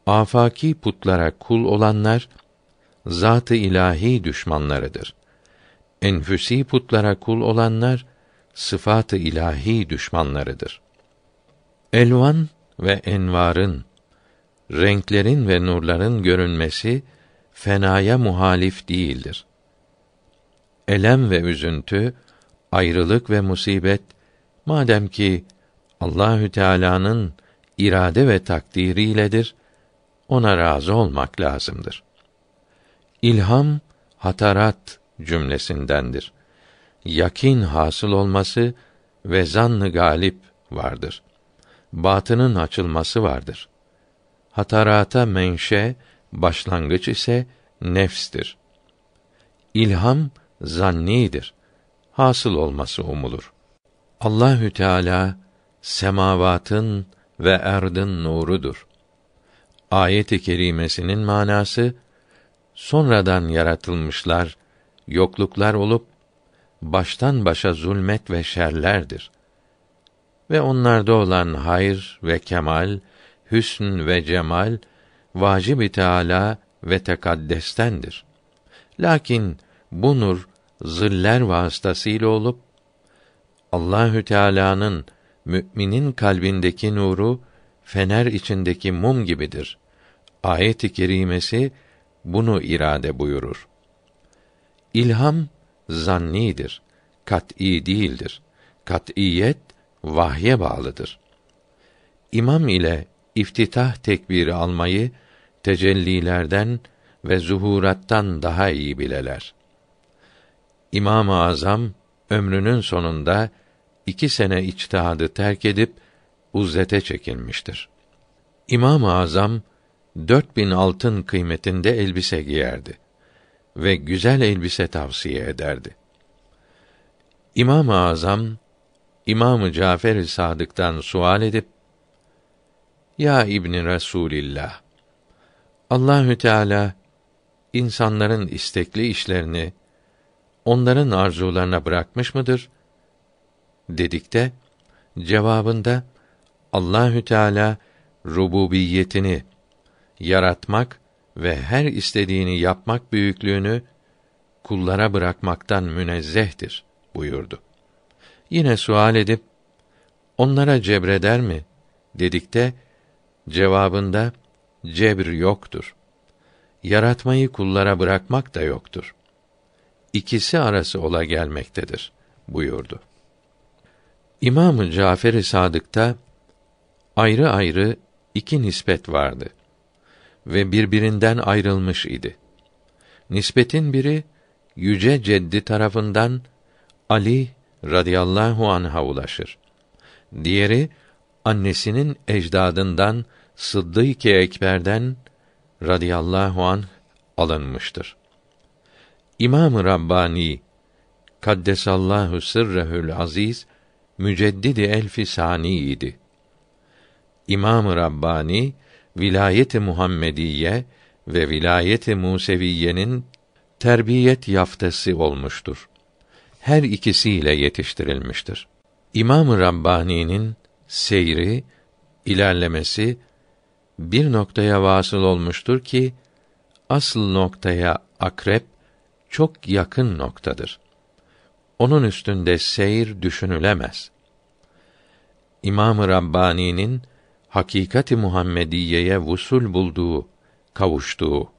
Afaki putlara kul olanlar zatı ilahi düşmanlarıdır. Enfüsî putlara kul olanlar sıfatı ilahi düşmanlarıdır. Elvan ve envarın renklerin ve nurların görünmesi fenaya muhalif değildir. Elem ve üzüntü, ayrılık ve musibet madem ki Allahü Teala'nın irade ve takdiriyledir, ona razı olmak lazımdır. İlham hatarat cümlesindendir. Yakin hasıl olması ve zannı galip vardır. Batının açılması vardır. Hatarata menşe, başlangıç ise nefstir. İlham zannidir. Hasıl olması umulur. Allahü Teala semavatın ve erdin nurudur. Ayet-i kerimesinin manası sonradan yaratılmışlar yokluklar olup baştan başa zulmet ve şerlerdir. Ve onlarda olan hayır ve kemal, hüsn ve cemal vacib-i teala ve tekaddestendir. Lakin bu nur ziller vasıtasıyla olup Allahü Teala'nın müminin kalbindeki nuru fener içindeki mum gibidir. Ayet-i kerimesi bunu irade buyurur. İlham zannidir, kat'î değildir. Kat'iyet vahye bağlıdır. İmam ile iftitah tekbiri almayı tecellilerden ve zuhurattan daha iyi bileler. İmam-ı Azam ömrünün sonunda iki sene içtihadı terk edip uzete çekilmiştir. İmam-ı Azam dört bin altın kıymetinde elbise giyerdi ve güzel elbise tavsiye ederdi. İmam-ı Azam İmam-ı Cafer-i Sadık'tan sual edip Ya İbni Resulillah Allahü Teala insanların istekli işlerini onların arzularına bırakmış mıdır? dedikte cevabında Allahü Teala rububiyetini yaratmak ve her istediğini yapmak büyüklüğünü kullara bırakmaktan münezzehtir buyurdu. Yine sual edip onlara cebreder mi dedikte cevabında cebr yoktur. Yaratmayı kullara bırakmak da yoktur. İkisi arası ola gelmektedir buyurdu. İmam-ı Cafer-i Sadık'ta ayrı ayrı iki nispet vardı ve birbirinden ayrılmış idi. Nisbetin biri yüce ceddi tarafından Ali radıyallahu anha ulaşır. Diğeri annesinin ecdadından Sıddık-ı Ekber'den radıyallahu an alınmıştır. İmam-ı Rabbani kaddesallahu sırrehül aziz müceddidi elfi sani idi. İmam-ı Rabbani vilayeti Muhammediye ve vilayeti Museviyenin terbiyet yaftası olmuştur. Her ikisiyle yetiştirilmiştir. İmam-ı Rabbani'nin seyri, ilerlemesi bir noktaya vasıl olmuştur ki asıl noktaya akrep çok yakın noktadır. Onun üstünde seyir düşünülemez. İmam-ı Rabbani'nin hakikati Muhammediyeye vusul bulduğu, kavuştuğu.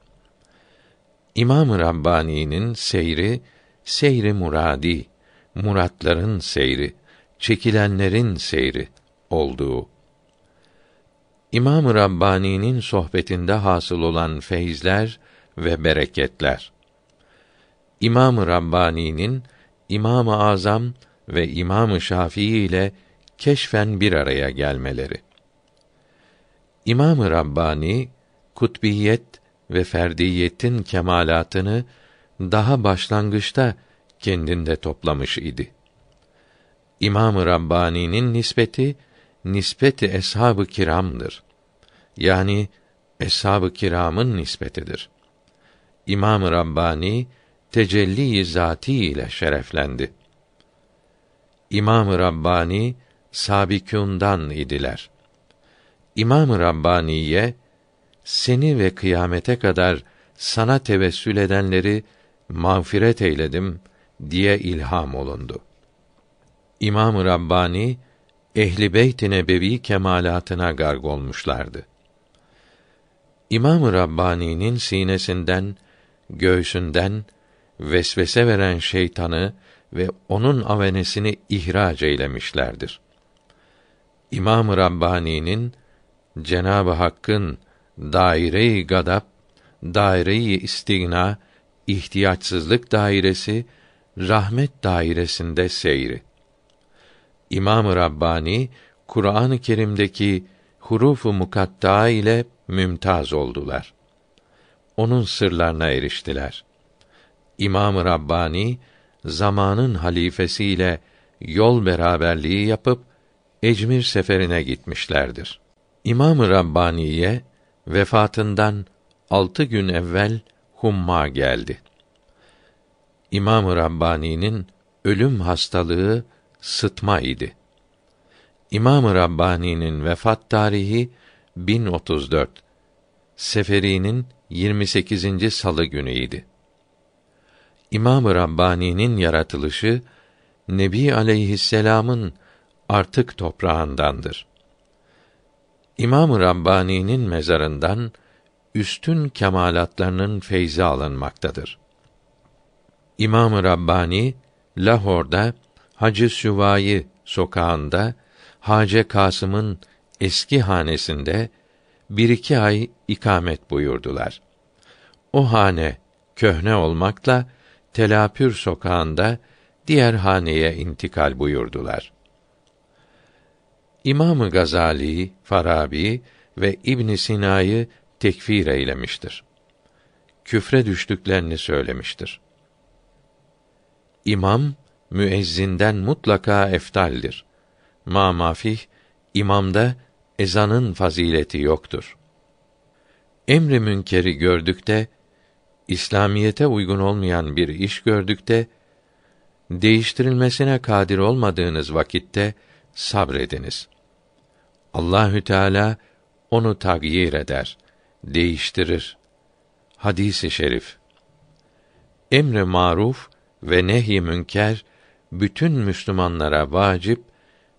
İmam-ı Rabbani'nin seyri, seyri muradi, muratların seyri, çekilenlerin seyri olduğu. İmam-ı Rabbani'nin sohbetinde hasıl olan feyizler ve bereketler. İmam-ı Rabbani'nin İmam-ı Azam ve İmam-ı Şafii ile keşfen bir araya gelmeleri. İmam-ı Rabbani kutbiyet ve ferdiyetin kemalatını daha başlangıçta kendinde toplamış idi. İmam-ı Rabbani'nin nispeti nispeti eshab-ı kiramdır. Yani eshab-ı kiramın nispetidir. İmam-ı Rabbani tecelli-i zati ile şereflendi. İmam-ı Rabbani sabikûndan idiler. İmam-ı Rabbani'ye seni ve kıyamete kadar sana tevessül edenleri mağfiret eyledim diye ilham olundu. İmam-ı Rabbani ehli beyt-i nebevi kemalatına garg olmuşlardı. İmam-ı Rabbani'nin sinesinden, göğsünden vesvese veren şeytanı ve onun avenesini ihraç eylemişlerdir. İmam-ı Rabbani'nin Cenabı Hakk'ın daire-i gadap, daire-i istigna, ihtiyaçsızlık dairesi, rahmet dairesinde seyri. İmam-ı Rabbani Kur'an-ı Kerim'deki huruf-u mukatta ile mümtaz oldular. Onun sırlarına eriştiler. İmam-ı Rabbani zamanın halifesiyle yol beraberliği yapıp Ecmir seferine gitmişlerdir. İmam-ı Rabbani'ye vefatından altı gün evvel humma geldi. İmam-ı Rabbani'nin ölüm hastalığı sıtma idi. İmam-ı Rabbani'nin vefat tarihi 1034. Seferi'nin 28. salı günüydi. İmam-ı Rabbani'nin yaratılışı Nebi aleyhisselam'ın artık toprağındandır. İmam-ı Rabbani'nin mezarından üstün kemalatlarının feyzi alınmaktadır. İmam-ı Rabbani Lahor'da Hacı Süvayi sokağında Hace Kasım'ın eski hanesinde bir iki ay ikamet buyurdular. O hane köhne olmakla Telapür sokağında diğer haneye intikal buyurdular. İmamı Gazali, Farabi ve İbn Sina'yı tekfir eylemiştir. Küfre düştüklerini söylemiştir. İmam müezzinden mutlaka eftaldir. Ma mafih imamda ezanın fazileti yoktur. Emri münkeri gördükte İslamiyete uygun olmayan bir iş gördükte değiştirilmesine kadir olmadığınız vakitte sabrediniz. Allahü Teala onu tagyir eder, değiştirir. Hadisi şerif. Emre maruf ve nehi münker bütün Müslümanlara vacip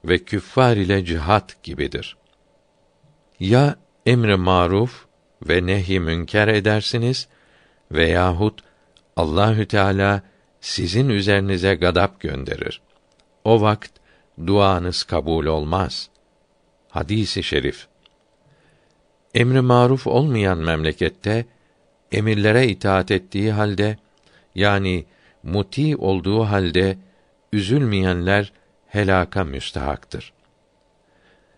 ve küffar ile cihat gibidir. Ya emri maruf ve nehi münker edersiniz veyahut Allahü Teala sizin üzerinize gadap gönderir. O vakit duanız kabul olmaz. Hadisi şerif. Emri maruf olmayan memlekette emirlere itaat ettiği halde yani muti olduğu halde üzülmeyenler helaka müstahaktır.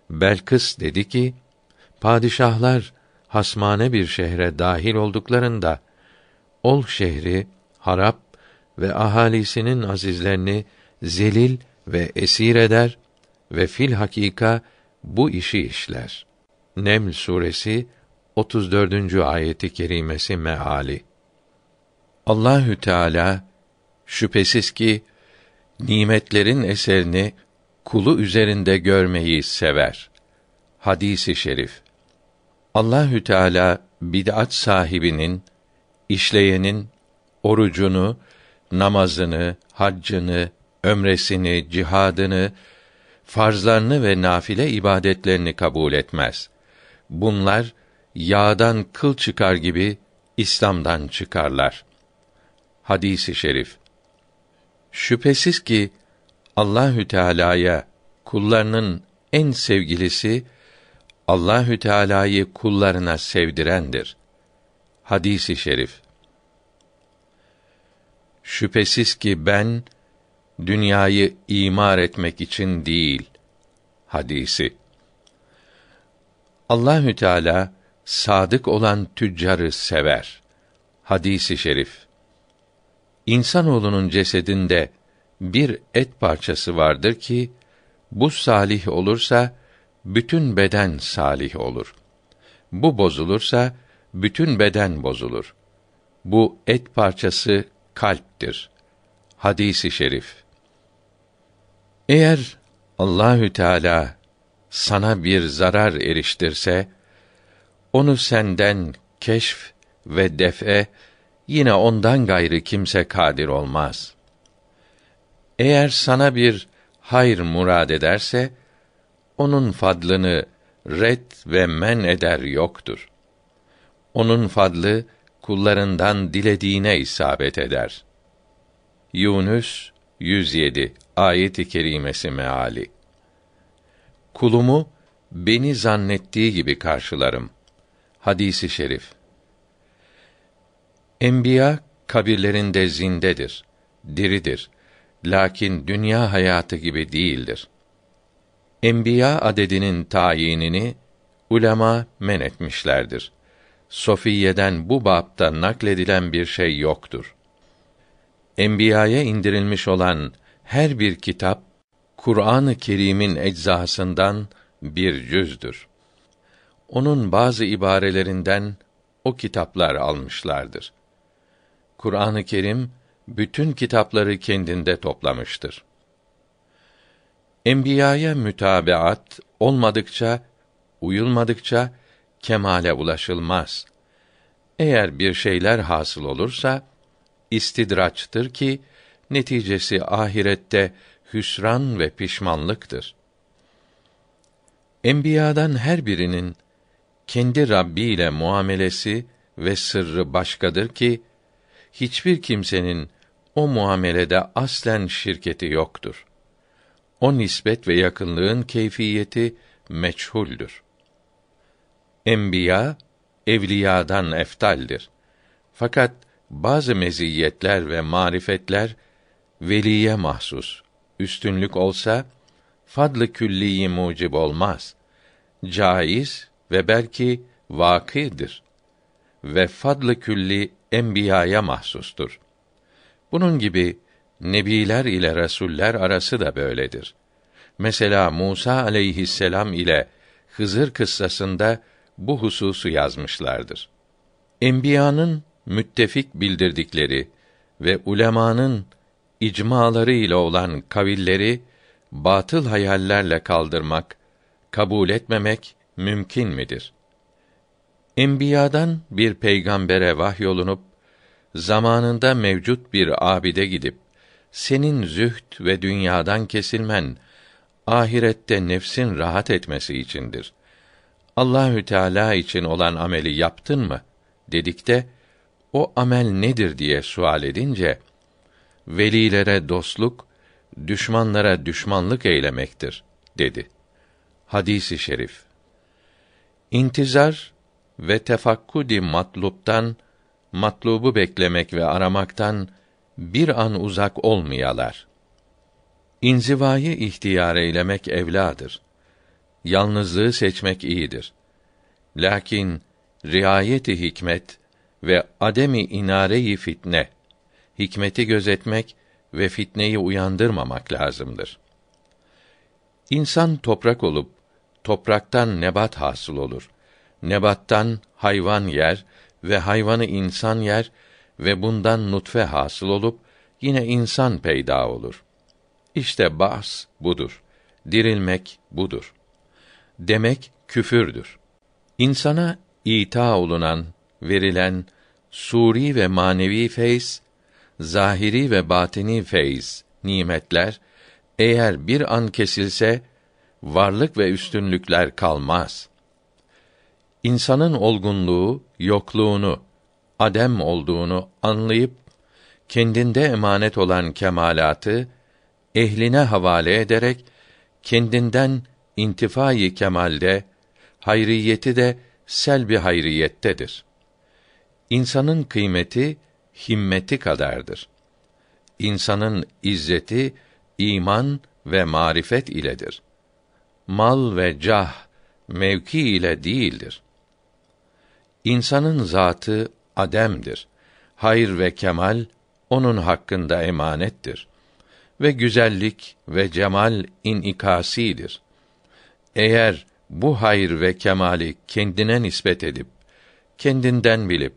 Belkıs dedi ki: Padişahlar hasmane bir şehre dahil olduklarında ol şehri harap ve ahalisinin azizlerini zelil ve esir eder ve fil hakika bu işi işler. Neml suresi 34. ayeti kerimesi meali. Allahü Teala şüphesiz ki nimetlerin eserini kulu üzerinde görmeyi sever. Hadisi şerif. Allahü Teala bid'at sahibinin, işleyenin orucunu, namazını, haccını, ömresini, cihadını, farzlarını ve nafile ibadetlerini kabul etmez. Bunlar yağdan kıl çıkar gibi İslam'dan çıkarlar. Hadisi şerif. Şüphesiz ki Allahü Teala'ya kullarının en sevgilisi Allahü Teala'yı kullarına sevdirendir. Hadisi şerif. Şüphesiz ki ben dünyayı imar etmek için değil. Hadisi. Allahü Teala sadık olan tüccarı sever. Hadisi şerif. İnsanoğlunun cesedinde bir et parçası vardır ki bu salih olursa bütün beden salih olur. Bu bozulursa bütün beden bozulur. Bu et parçası kalptir. Hadisi şerif. Eğer Allahü Teala sana bir zarar eriştirse, onu senden keşf ve def'e yine ondan gayrı kimse kadir olmaz. Eğer sana bir hayır murad ederse, onun fadlını red ve men eder yoktur. Onun fadlı kullarından dilediğine isabet eder. Yunus 107 Ayet-i kerimesi meali. Kulumu beni zannettiği gibi karşılarım. Hadisi şerif. Enbiya kabirlerinde zindedir, diridir. Lakin dünya hayatı gibi değildir. Enbiya adedinin tayinini ulema men etmişlerdir. Sofiye'den bu bapta nakledilen bir şey yoktur. Enbiya'ya indirilmiş olan her bir kitap Kur'an-ı Kerim'in eczasından bir cüzdür. Onun bazı ibarelerinden o kitaplar almışlardır. Kur'an-ı Kerim bütün kitapları kendinde toplamıştır. Enbiyaya mütabaat olmadıkça, uyulmadıkça kemale ulaşılmaz. Eğer bir şeyler hasıl olursa istidraçtır ki neticesi ahirette hüsran ve pişmanlıktır. Enbiyadan her birinin kendi Rabbi ile muamelesi ve sırrı başkadır ki hiçbir kimsenin o muamelede aslen şirketi yoktur. O nisbet ve yakınlığın keyfiyeti meçhuldür. Enbiya evliyadan eftaldir. Fakat bazı meziyetler ve marifetler veliye mahsus üstünlük olsa fadlı külliyi mucib olmaz. Caiz ve belki vakidir ve fadlı külli enbiyaya mahsustur. Bunun gibi nebiler ile rasuller arası da böyledir. Mesela Musa aleyhisselam ile Hızır kıssasında bu hususu yazmışlardır. Enbiyanın müttefik bildirdikleri ve ulemanın icmaları ile olan kavilleri batıl hayallerle kaldırmak, kabul etmemek mümkün midir? Enbiyadan bir peygambere vahyolunup zamanında mevcut bir abide gidip senin züht ve dünyadan kesilmen ahirette nefsin rahat etmesi içindir. Allahü Teala için olan ameli yaptın mı? dedik de, o amel nedir diye sual edince velilere dostluk, düşmanlara düşmanlık eylemektir dedi. Hadisi şerif. İntizar ve tefakkudi matluptan, matlubu beklemek ve aramaktan bir an uzak olmayalar. İnzivayı ihtiyar eylemek evladır. Yalnızlığı seçmek iyidir. Lakin riayeti hikmet ve ademi inareyi fitne hikmeti gözetmek ve fitneyi uyandırmamak lazımdır. İnsan toprak olup topraktan nebat hasıl olur. Nebattan hayvan yer ve hayvanı insan yer ve bundan nutfe hasıl olup yine insan peyda olur. İşte bahs budur. Dirilmek budur. Demek küfürdür. İnsana ita olunan, verilen suri ve manevi feyz zahiri ve batini feyz, nimetler eğer bir an kesilse varlık ve üstünlükler kalmaz. İnsanın olgunluğu, yokluğunu, adem olduğunu anlayıp kendinde emanet olan kemalatı ehline havale ederek kendinden intifai kemalde hayriyeti de selbi hayriyettedir. İnsanın kıymeti himmeti kadardır. İnsanın izzeti iman ve marifet iledir. Mal ve cah mevki ile değildir. İnsanın zatı ademdir. Hayır ve kemal onun hakkında emanettir ve güzellik ve cemal inikasidir. Eğer bu hayır ve kemali kendine nispet edip kendinden bilip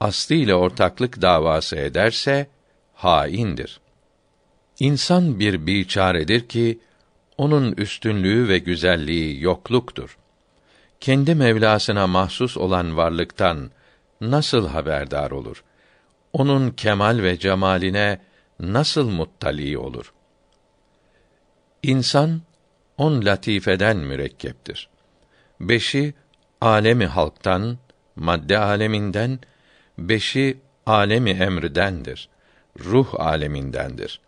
aslı ile ortaklık davası ederse haindir. İnsan bir biçaredir ki onun üstünlüğü ve güzelliği yokluktur. Kendi Mevlasına mahsus olan varlıktan nasıl haberdar olur? Onun kemal ve cemaline nasıl muttali olur? İnsan on latifeden mürekkeptir. Beşi alemi halktan, madde aleminden Beşi alemi emridendir. Ruh alemindendir.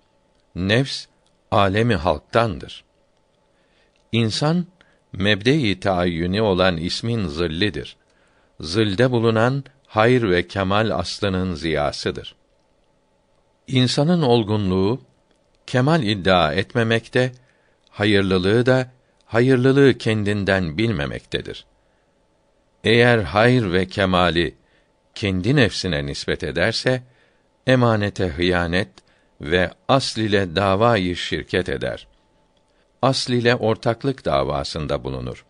Nefs alemi halktandır. İnsan mebde-i taayyüni olan ismin zillidir. Zilde bulunan hayır ve kemal aslının ziyasıdır. İnsanın olgunluğu kemal iddia etmemekte, hayırlılığı da hayırlılığı kendinden bilmemektedir. Eğer hayır ve kemali kendi nefsine nispet ederse emanete hıyanet ve asl ile davayı şirket eder. Asl ile ortaklık davasında bulunur.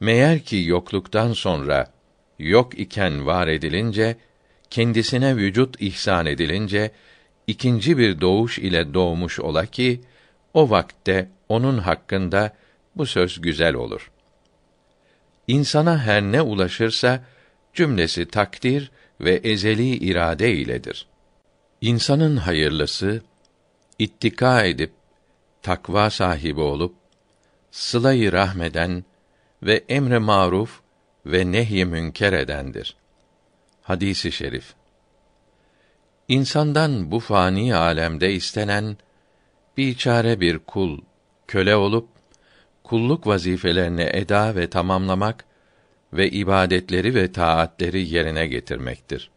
Meğer ki yokluktan sonra yok iken var edilince kendisine vücut ihsan edilince ikinci bir doğuş ile doğmuş ola ki o vakte onun hakkında bu söz güzel olur. İnsana her ne ulaşırsa cümlesi takdir ve ezeli irade iledir. İnsanın hayırlısı ittika edip takva sahibi olup sılayı rahmeden ve emre maruf ve nehy münker edendir. Hadisi şerif. İnsandan bu fani alemde istenen bir çare bir kul, köle olup kulluk vazifelerini eda ve tamamlamak ve ibadetleri ve taatleri yerine getirmektir.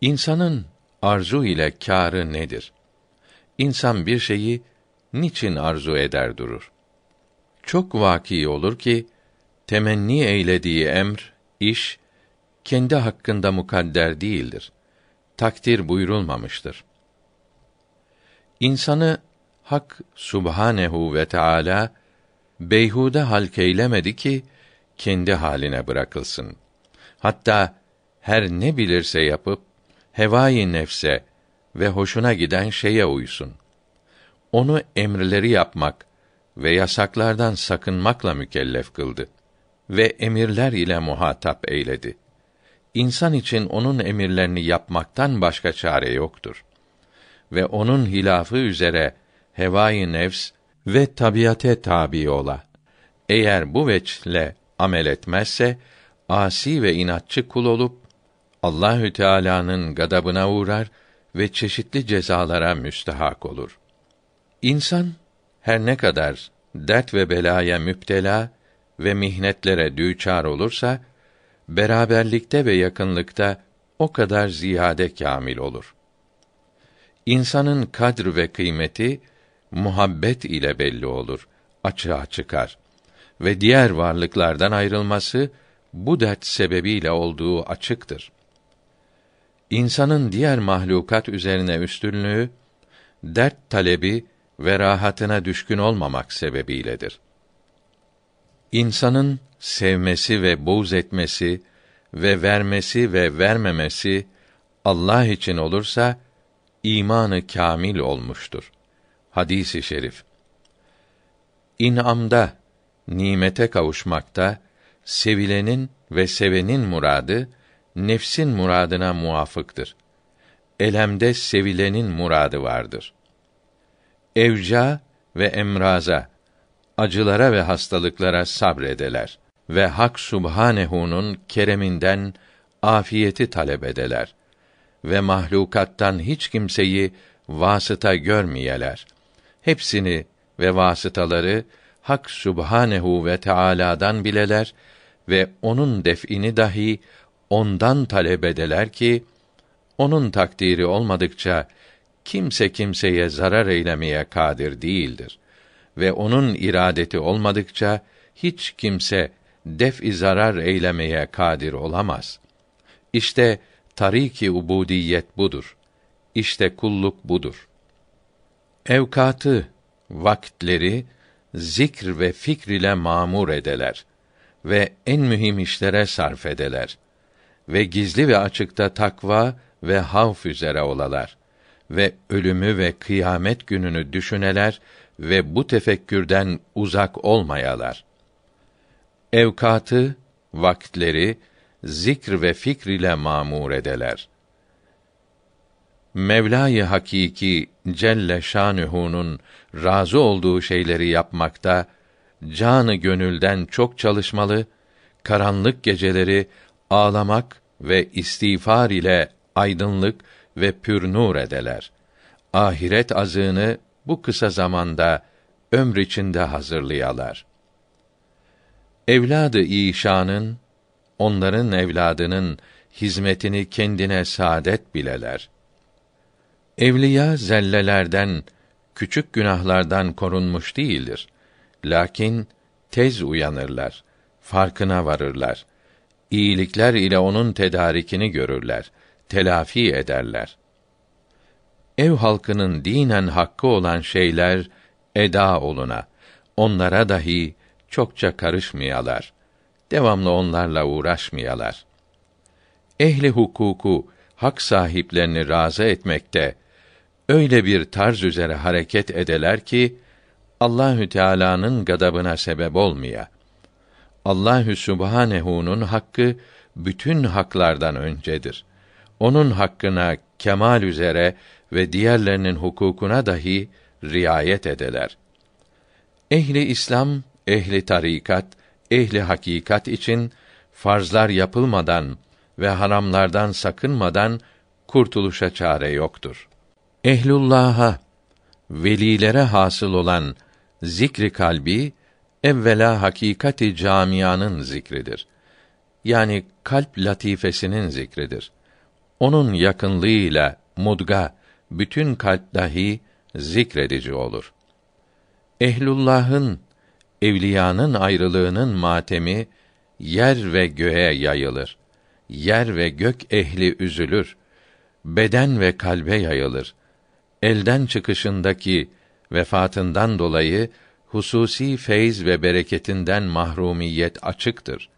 İnsanın arzu ile kârı nedir? İnsan bir şeyi niçin arzu eder durur? Çok vaki olur ki temenni eylediği emr, iş kendi hakkında mukadder değildir. Takdir buyurulmamıştır. İnsanı Hak Subhanehu ve Teala beyhude halk eylemedi ki kendi haline bırakılsın. Hatta her ne bilirse yapıp hevai nefse ve hoşuna giden şeye uysun. Onu emirleri yapmak ve yasaklardan sakınmakla mükellef kıldı ve emirler ile muhatap eyledi. İnsan için onun emirlerini yapmaktan başka çare yoktur. Ve onun hilafı üzere hevai nefs ve tabiate tabi ola. Eğer bu veçle amel etmezse asi ve inatçı kul olup Allahü Teala'nın gadabına uğrar ve çeşitli cezalara müstehak olur. İnsan her ne kadar dert ve belaya müptela ve mihnetlere düçar olursa beraberlikte ve yakınlıkta o kadar ziyade kamil olur. İnsanın kadr ve kıymeti muhabbet ile belli olur, açığa çıkar ve diğer varlıklardan ayrılması bu dert sebebiyle olduğu açıktır. İnsanın diğer mahlukat üzerine üstünlüğü dert talebi ve rahatına düşkün olmamak sebebiyledir. İnsanın sevmesi ve buğz etmesi ve vermesi ve vermemesi Allah için olursa imanı kamil olmuştur. Hadisi şerif. İnamda nimete kavuşmakta sevilenin ve sevenin muradı nefsin muradına muafıktır. Elemde sevilenin muradı vardır. Evca ve emraza, acılara ve hastalıklara sabredeler ve Hak Subhanehu'nun kereminden afiyeti talep edeler ve mahlukattan hiç kimseyi vasıta görmeyeler. Hepsini ve vasıtaları Hak Subhanehu ve Teala'dan bileler ve onun def'ini dahi ondan talep edeler ki onun takdiri olmadıkça kimse kimseye zarar eylemeye kadir değildir ve onun iradeti olmadıkça hiç kimse def-i zarar eylemeye kadir olamaz. İşte tariki ubudiyet budur. İşte kulluk budur. Evkatı, vaktleri zikr ve fikr ile mamur edeler ve en mühim işlere sarf edeler ve gizli ve açıkta takva ve havf üzere olalar ve ölümü ve kıyamet gününü düşüneler ve bu tefekkürden uzak olmayalar. Evkatı, vaktleri zikr ve fikr ile mamur edeler. Mevla-i Hakiki Celle Şanuhu'nun razı olduğu şeyleri yapmakta canı gönülden çok çalışmalı, karanlık geceleri ağlamak ve istiğfar ile aydınlık ve pürnur edeler. Ahiret azığını bu kısa zamanda ömr içinde hazırlayalar. Evladı İşan'ın onların evladının hizmetini kendine saadet bileler. Evliya zellelerden küçük günahlardan korunmuş değildir. Lakin tez uyanırlar, farkına varırlar. İyilikler ile onun tedarikini görürler, telafi ederler. Ev halkının dinen hakkı olan şeyler eda oluna, onlara dahi çokça karışmayalar. Devamlı onlarla uğraşmayalar. Ehli hukuku hak sahiplerini razı etmekte öyle bir tarz üzere hareket edeler ki Allahü Teala'nın gadabına sebep olmaya. Allahü Subhanehu'nun hakkı bütün haklardan öncedir. Onun hakkına kemal üzere ve diğerlerinin hukukuna dahi riayet edeler. Ehli İslam, ehli tarikat, ehli hakikat için farzlar yapılmadan ve haramlardan sakınmadan kurtuluşa çare yoktur.'' Ehlullah'a, velilere hasıl olan zikri kalbi evvela hakikati camianın zikridir. Yani kalp latifesinin zikridir. Onun yakınlığıyla mudga bütün kalp dahi zikredici olur. Ehlullah'ın evliyanın ayrılığının matemi yer ve göğe yayılır. Yer ve gök ehli üzülür. Beden ve kalbe yayılır.'' elden çıkışındaki vefatından dolayı hususi feyz ve bereketinden mahrumiyet açıktır.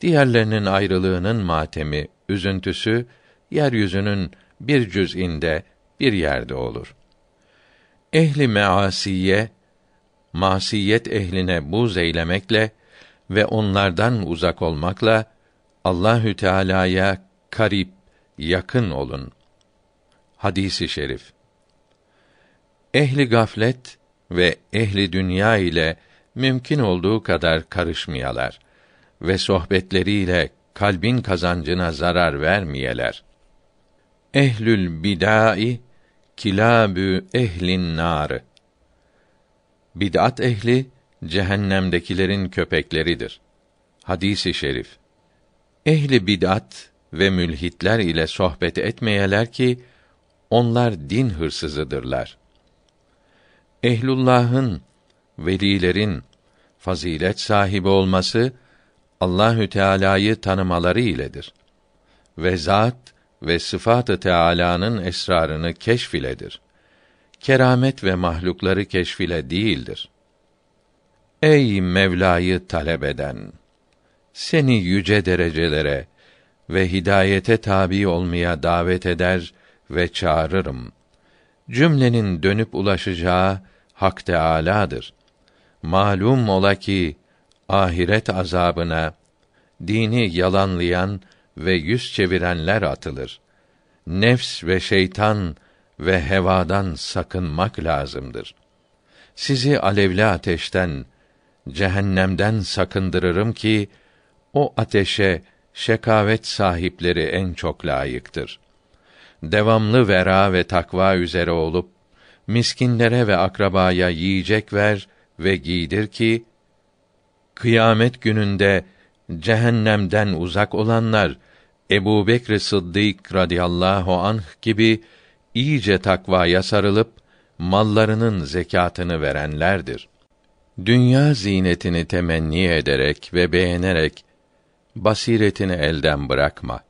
Diğerlerinin ayrılığının matemi, üzüntüsü yeryüzünün bir cüz'inde bir yerde olur. Ehli measiye masiyet ehline bu zeylemekle ve onlardan uzak olmakla Allahü Teala'ya karip, yakın olun. Hadisi şerif ehli gaflet ve ehli dünya ile mümkün olduğu kadar karışmayalar ve sohbetleriyle kalbin kazancına zarar vermeyeler. Ehlül bidâi kilâbü ehlin nârı. Bid'at ehli cehennemdekilerin köpekleridir. Hadisi şerif. Ehli bid'at ve mülhitler ile sohbet etmeyeler ki onlar din hırsızıdırlar.'' Ehlullah'ın, velilerin fazilet sahibi olması Allahü Teala'yı tanımaları iledir. Ve zat ve sıfatı Teala'nın esrarını keşfiledir. Keramet ve mahlukları keşfile değildir. Ey Mevla'yı talep eden, seni yüce derecelere ve hidayete tabi olmaya davet eder ve çağırırım. Cümlenin dönüp ulaşacağı Hak Teâlâ'dır. Malum ola ki ahiret azabına dini yalanlayan ve yüz çevirenler atılır. Nefs ve şeytan ve hevadan sakınmak lazımdır. Sizi alevli ateşten, cehennemden sakındırırım ki o ateşe şekavet sahipleri en çok layıktır. Devamlı vera ve takva üzere olup miskinlere ve akrabaya yiyecek ver ve giydir ki kıyamet gününde cehennemden uzak olanlar Ebu Bekr Sıddık radıyallahu anh gibi iyice takvaya sarılıp mallarının zekatını verenlerdir. Dünya zinetini temenni ederek ve beğenerek basiretini elden bırakma.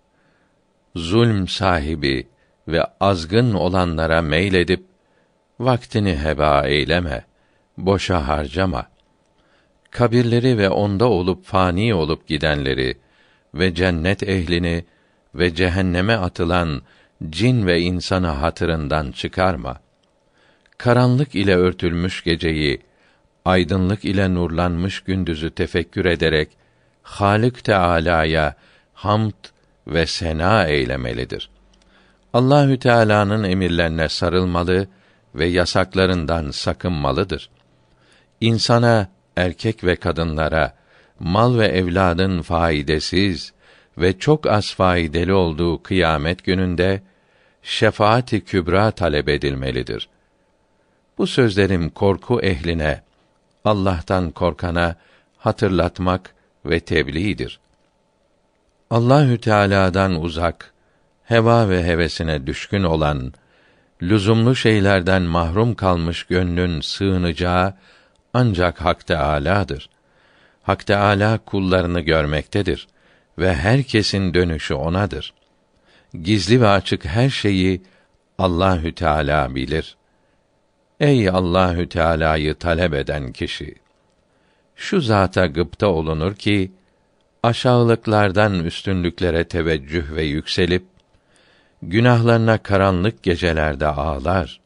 Zulm sahibi ve azgın olanlara meyledip Vaktini heba eyleme, boşa harcama. Kabirleri ve onda olup fani olup gidenleri ve cennet ehlini ve cehenneme atılan cin ve insanı hatırından çıkarma. Karanlık ile örtülmüş geceyi, aydınlık ile nurlanmış gündüzü tefekkür ederek Halık Teala'ya hamd ve sena eylemelidir. Allahü Teala'nın emirlerine sarılmalı ve yasaklarından sakınmalıdır. İnsana, erkek ve kadınlara mal ve evladın faidesiz ve çok az faideli olduğu kıyamet gününde şefaati kübra talep edilmelidir. Bu sözlerim korku ehline, Allah'tan korkana hatırlatmak ve tebliğidir. Allahü Teala'dan uzak, heva ve hevesine düşkün olan lüzumlu şeylerden mahrum kalmış gönlün sığınacağı ancak Hak Teâlâ'dır. Hak Teâlâ kullarını görmektedir ve herkesin dönüşü onadır. Gizli ve açık her şeyi Allahü Teala bilir. Ey Allahü Teala'yı talep eden kişi, şu zata gıpta olunur ki aşağılıklardan üstünlüklere teveccüh ve yükselip günahlarına karanlık gecelerde ağlar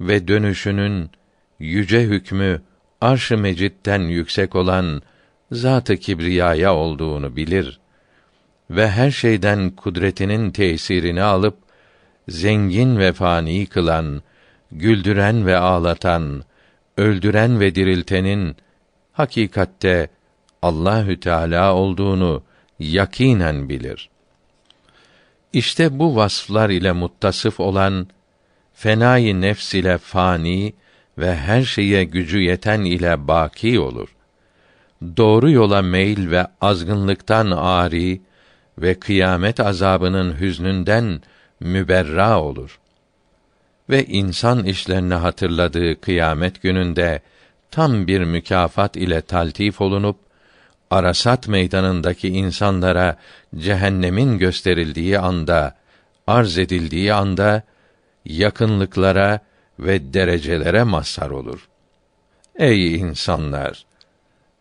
ve dönüşünün yüce hükmü arş-ı mecitten yüksek olan zat-ı kibriyaya olduğunu bilir ve her şeyden kudretinin tesirini alıp zengin ve fani kılan, güldüren ve ağlatan, öldüren ve diriltenin hakikatte Allahü Teala olduğunu yakinen bilir.'' İşte bu vasflar ile muttasıf olan fenai nefs ile fani ve her şeye gücü yeten ile baki olur. Doğru yola meyil ve azgınlıktan ari ve kıyamet azabının hüznünden müberra olur. Ve insan işlerini hatırladığı kıyamet gününde tam bir mükafat ile taltif olunup Arasat meydanındaki insanlara cehennemin gösterildiği anda, arz edildiği anda yakınlıklara ve derecelere mazhar olur. Ey insanlar!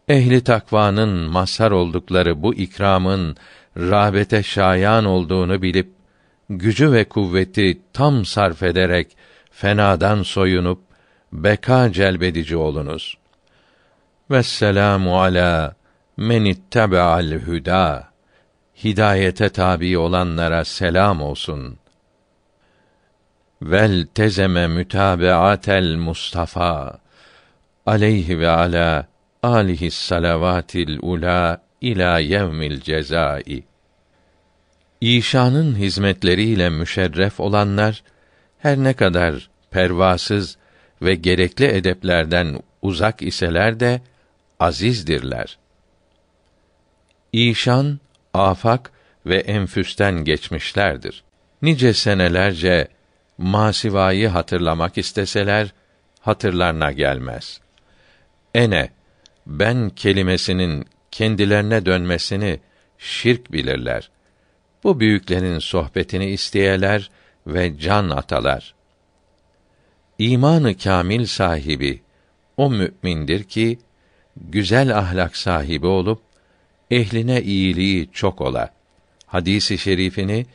Ehli takvanın mazhar oldukları bu ikramın rağbete şayan olduğunu bilip gücü ve kuvveti tam sarf ederek fenadan soyunup beka celbedici olunuz. Vesselamu ala Men ittebe'al hüda hidayete tabi olanlara selam olsun. Vel tezeme mütabeatel Mustafa aleyhi ve ala alihi salavatil ula ila yevmil cezai. İşanın hizmetleriyle müşerref olanlar her ne kadar pervasız ve gerekli edeplerden uzak iseler de azizdirler.'' İşan, afak ve enfüsten geçmişlerdir. Nice senelerce masivayı hatırlamak isteseler hatırlarına gelmez. Ene ben kelimesinin kendilerine dönmesini şirk bilirler. Bu büyüklerin sohbetini isteyeler ve can atalar. İmanı kamil sahibi o mümindir ki güzel ahlak sahibi olup ehline iyiliği çok ola. Hadisi şerifini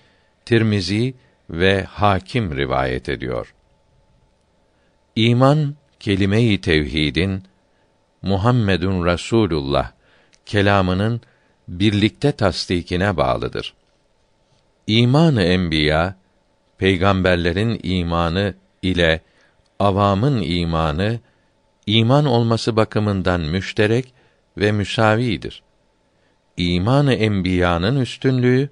Tirmizi ve Hakim rivayet ediyor. İman kelime-i tevhidin Muhammedun Rasulullah kelamının birlikte tasdikine bağlıdır. İmanı enbiya peygamberlerin imanı ile avamın imanı iman olması bakımından müşterek ve müsavidir imanı enbiyanın üstünlüğü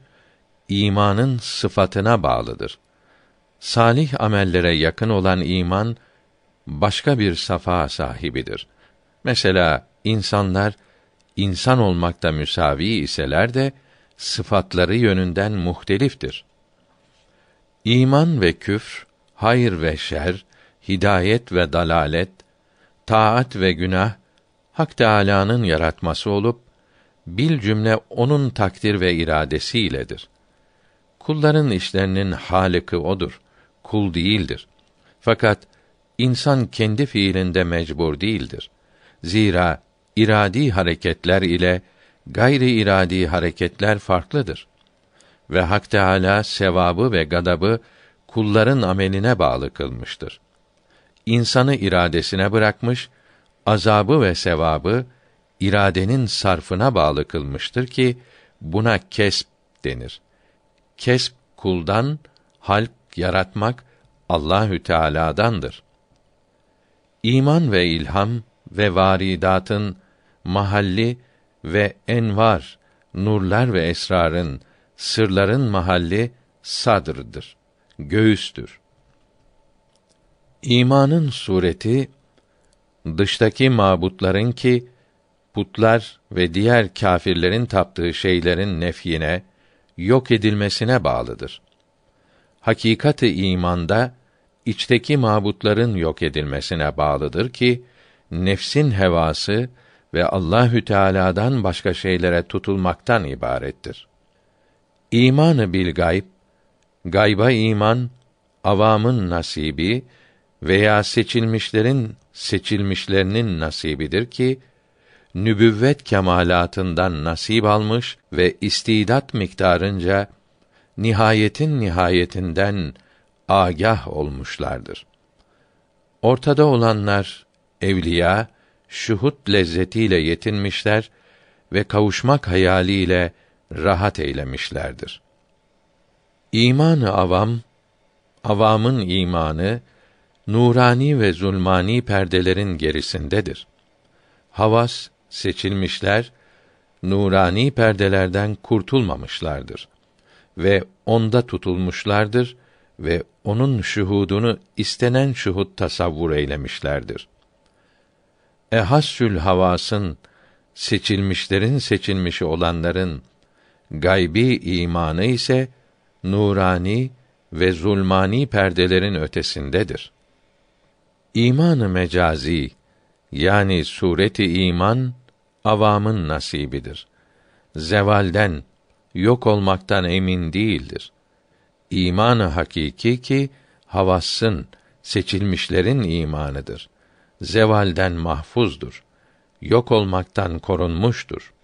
imanın sıfatına bağlıdır. Salih amellere yakın olan iman başka bir safa sahibidir. Mesela insanlar insan olmakta müsavi iseler de sıfatları yönünden muhteliftir. İman ve küfr, hayır ve şer, hidayet ve dalalet, taat ve günah Hak Teâlâ'nın yaratması olup bil cümle onun takdir ve iradesi iledir. Kulların işlerinin haliki odur, kul değildir. Fakat insan kendi fiilinde mecbur değildir. Zira iradi hareketler ile gayri iradi hareketler farklıdır. Ve Hak Teâlâ sevabı ve gadabı kulların ameline bağlı kılmıştır. İnsanı iradesine bırakmış, azabı ve sevabı iradenin sarfına bağlı kılmıştır ki buna kesp denir. Kesp kuldan halk yaratmak Allahü Teala'dandır. İman ve ilham ve varidatın mahalli ve envar, nurlar ve esrarın, sırların mahalli sadrdır, göğüstür. İmanın sureti dıştaki mabutların ki putlar ve diğer kâfirlerin taptığı şeylerin nefyine, yok edilmesine bağlıdır. Hakikati imanda içteki mabutların yok edilmesine bağlıdır ki nefsin hevası ve Allahü Teala'dan başka şeylere tutulmaktan ibarettir. İmanı bil gayb, gayba iman, avamın nasibi veya seçilmişlerin seçilmişlerinin nasibidir ki nübüvvet kemalatından nasip almış ve istidat miktarınca nihayetin nihayetinden agah olmuşlardır. Ortada olanlar evliya şuhut lezzetiyle yetinmişler ve kavuşmak hayaliyle rahat eylemişlerdir. İmanı avam, avamın imanı nurani ve zulmani perdelerin gerisindedir. Havas seçilmişler nurani perdelerden kurtulmamışlardır ve onda tutulmuşlardır ve onun şuhudunu istenen şuhud tasavvur eylemişlerdir. Ehassül havasın seçilmişlerin seçilmişi olanların gaybi imanı ise nurani ve zulmani perdelerin ötesindedir. İmanı mecazi yani sureti iman avamın nasibidir. Zevalden, yok olmaktan emin değildir. İmanı hakiki ki havassın, seçilmişlerin imanıdır. Zevalden mahfuzdur. Yok olmaktan korunmuştur.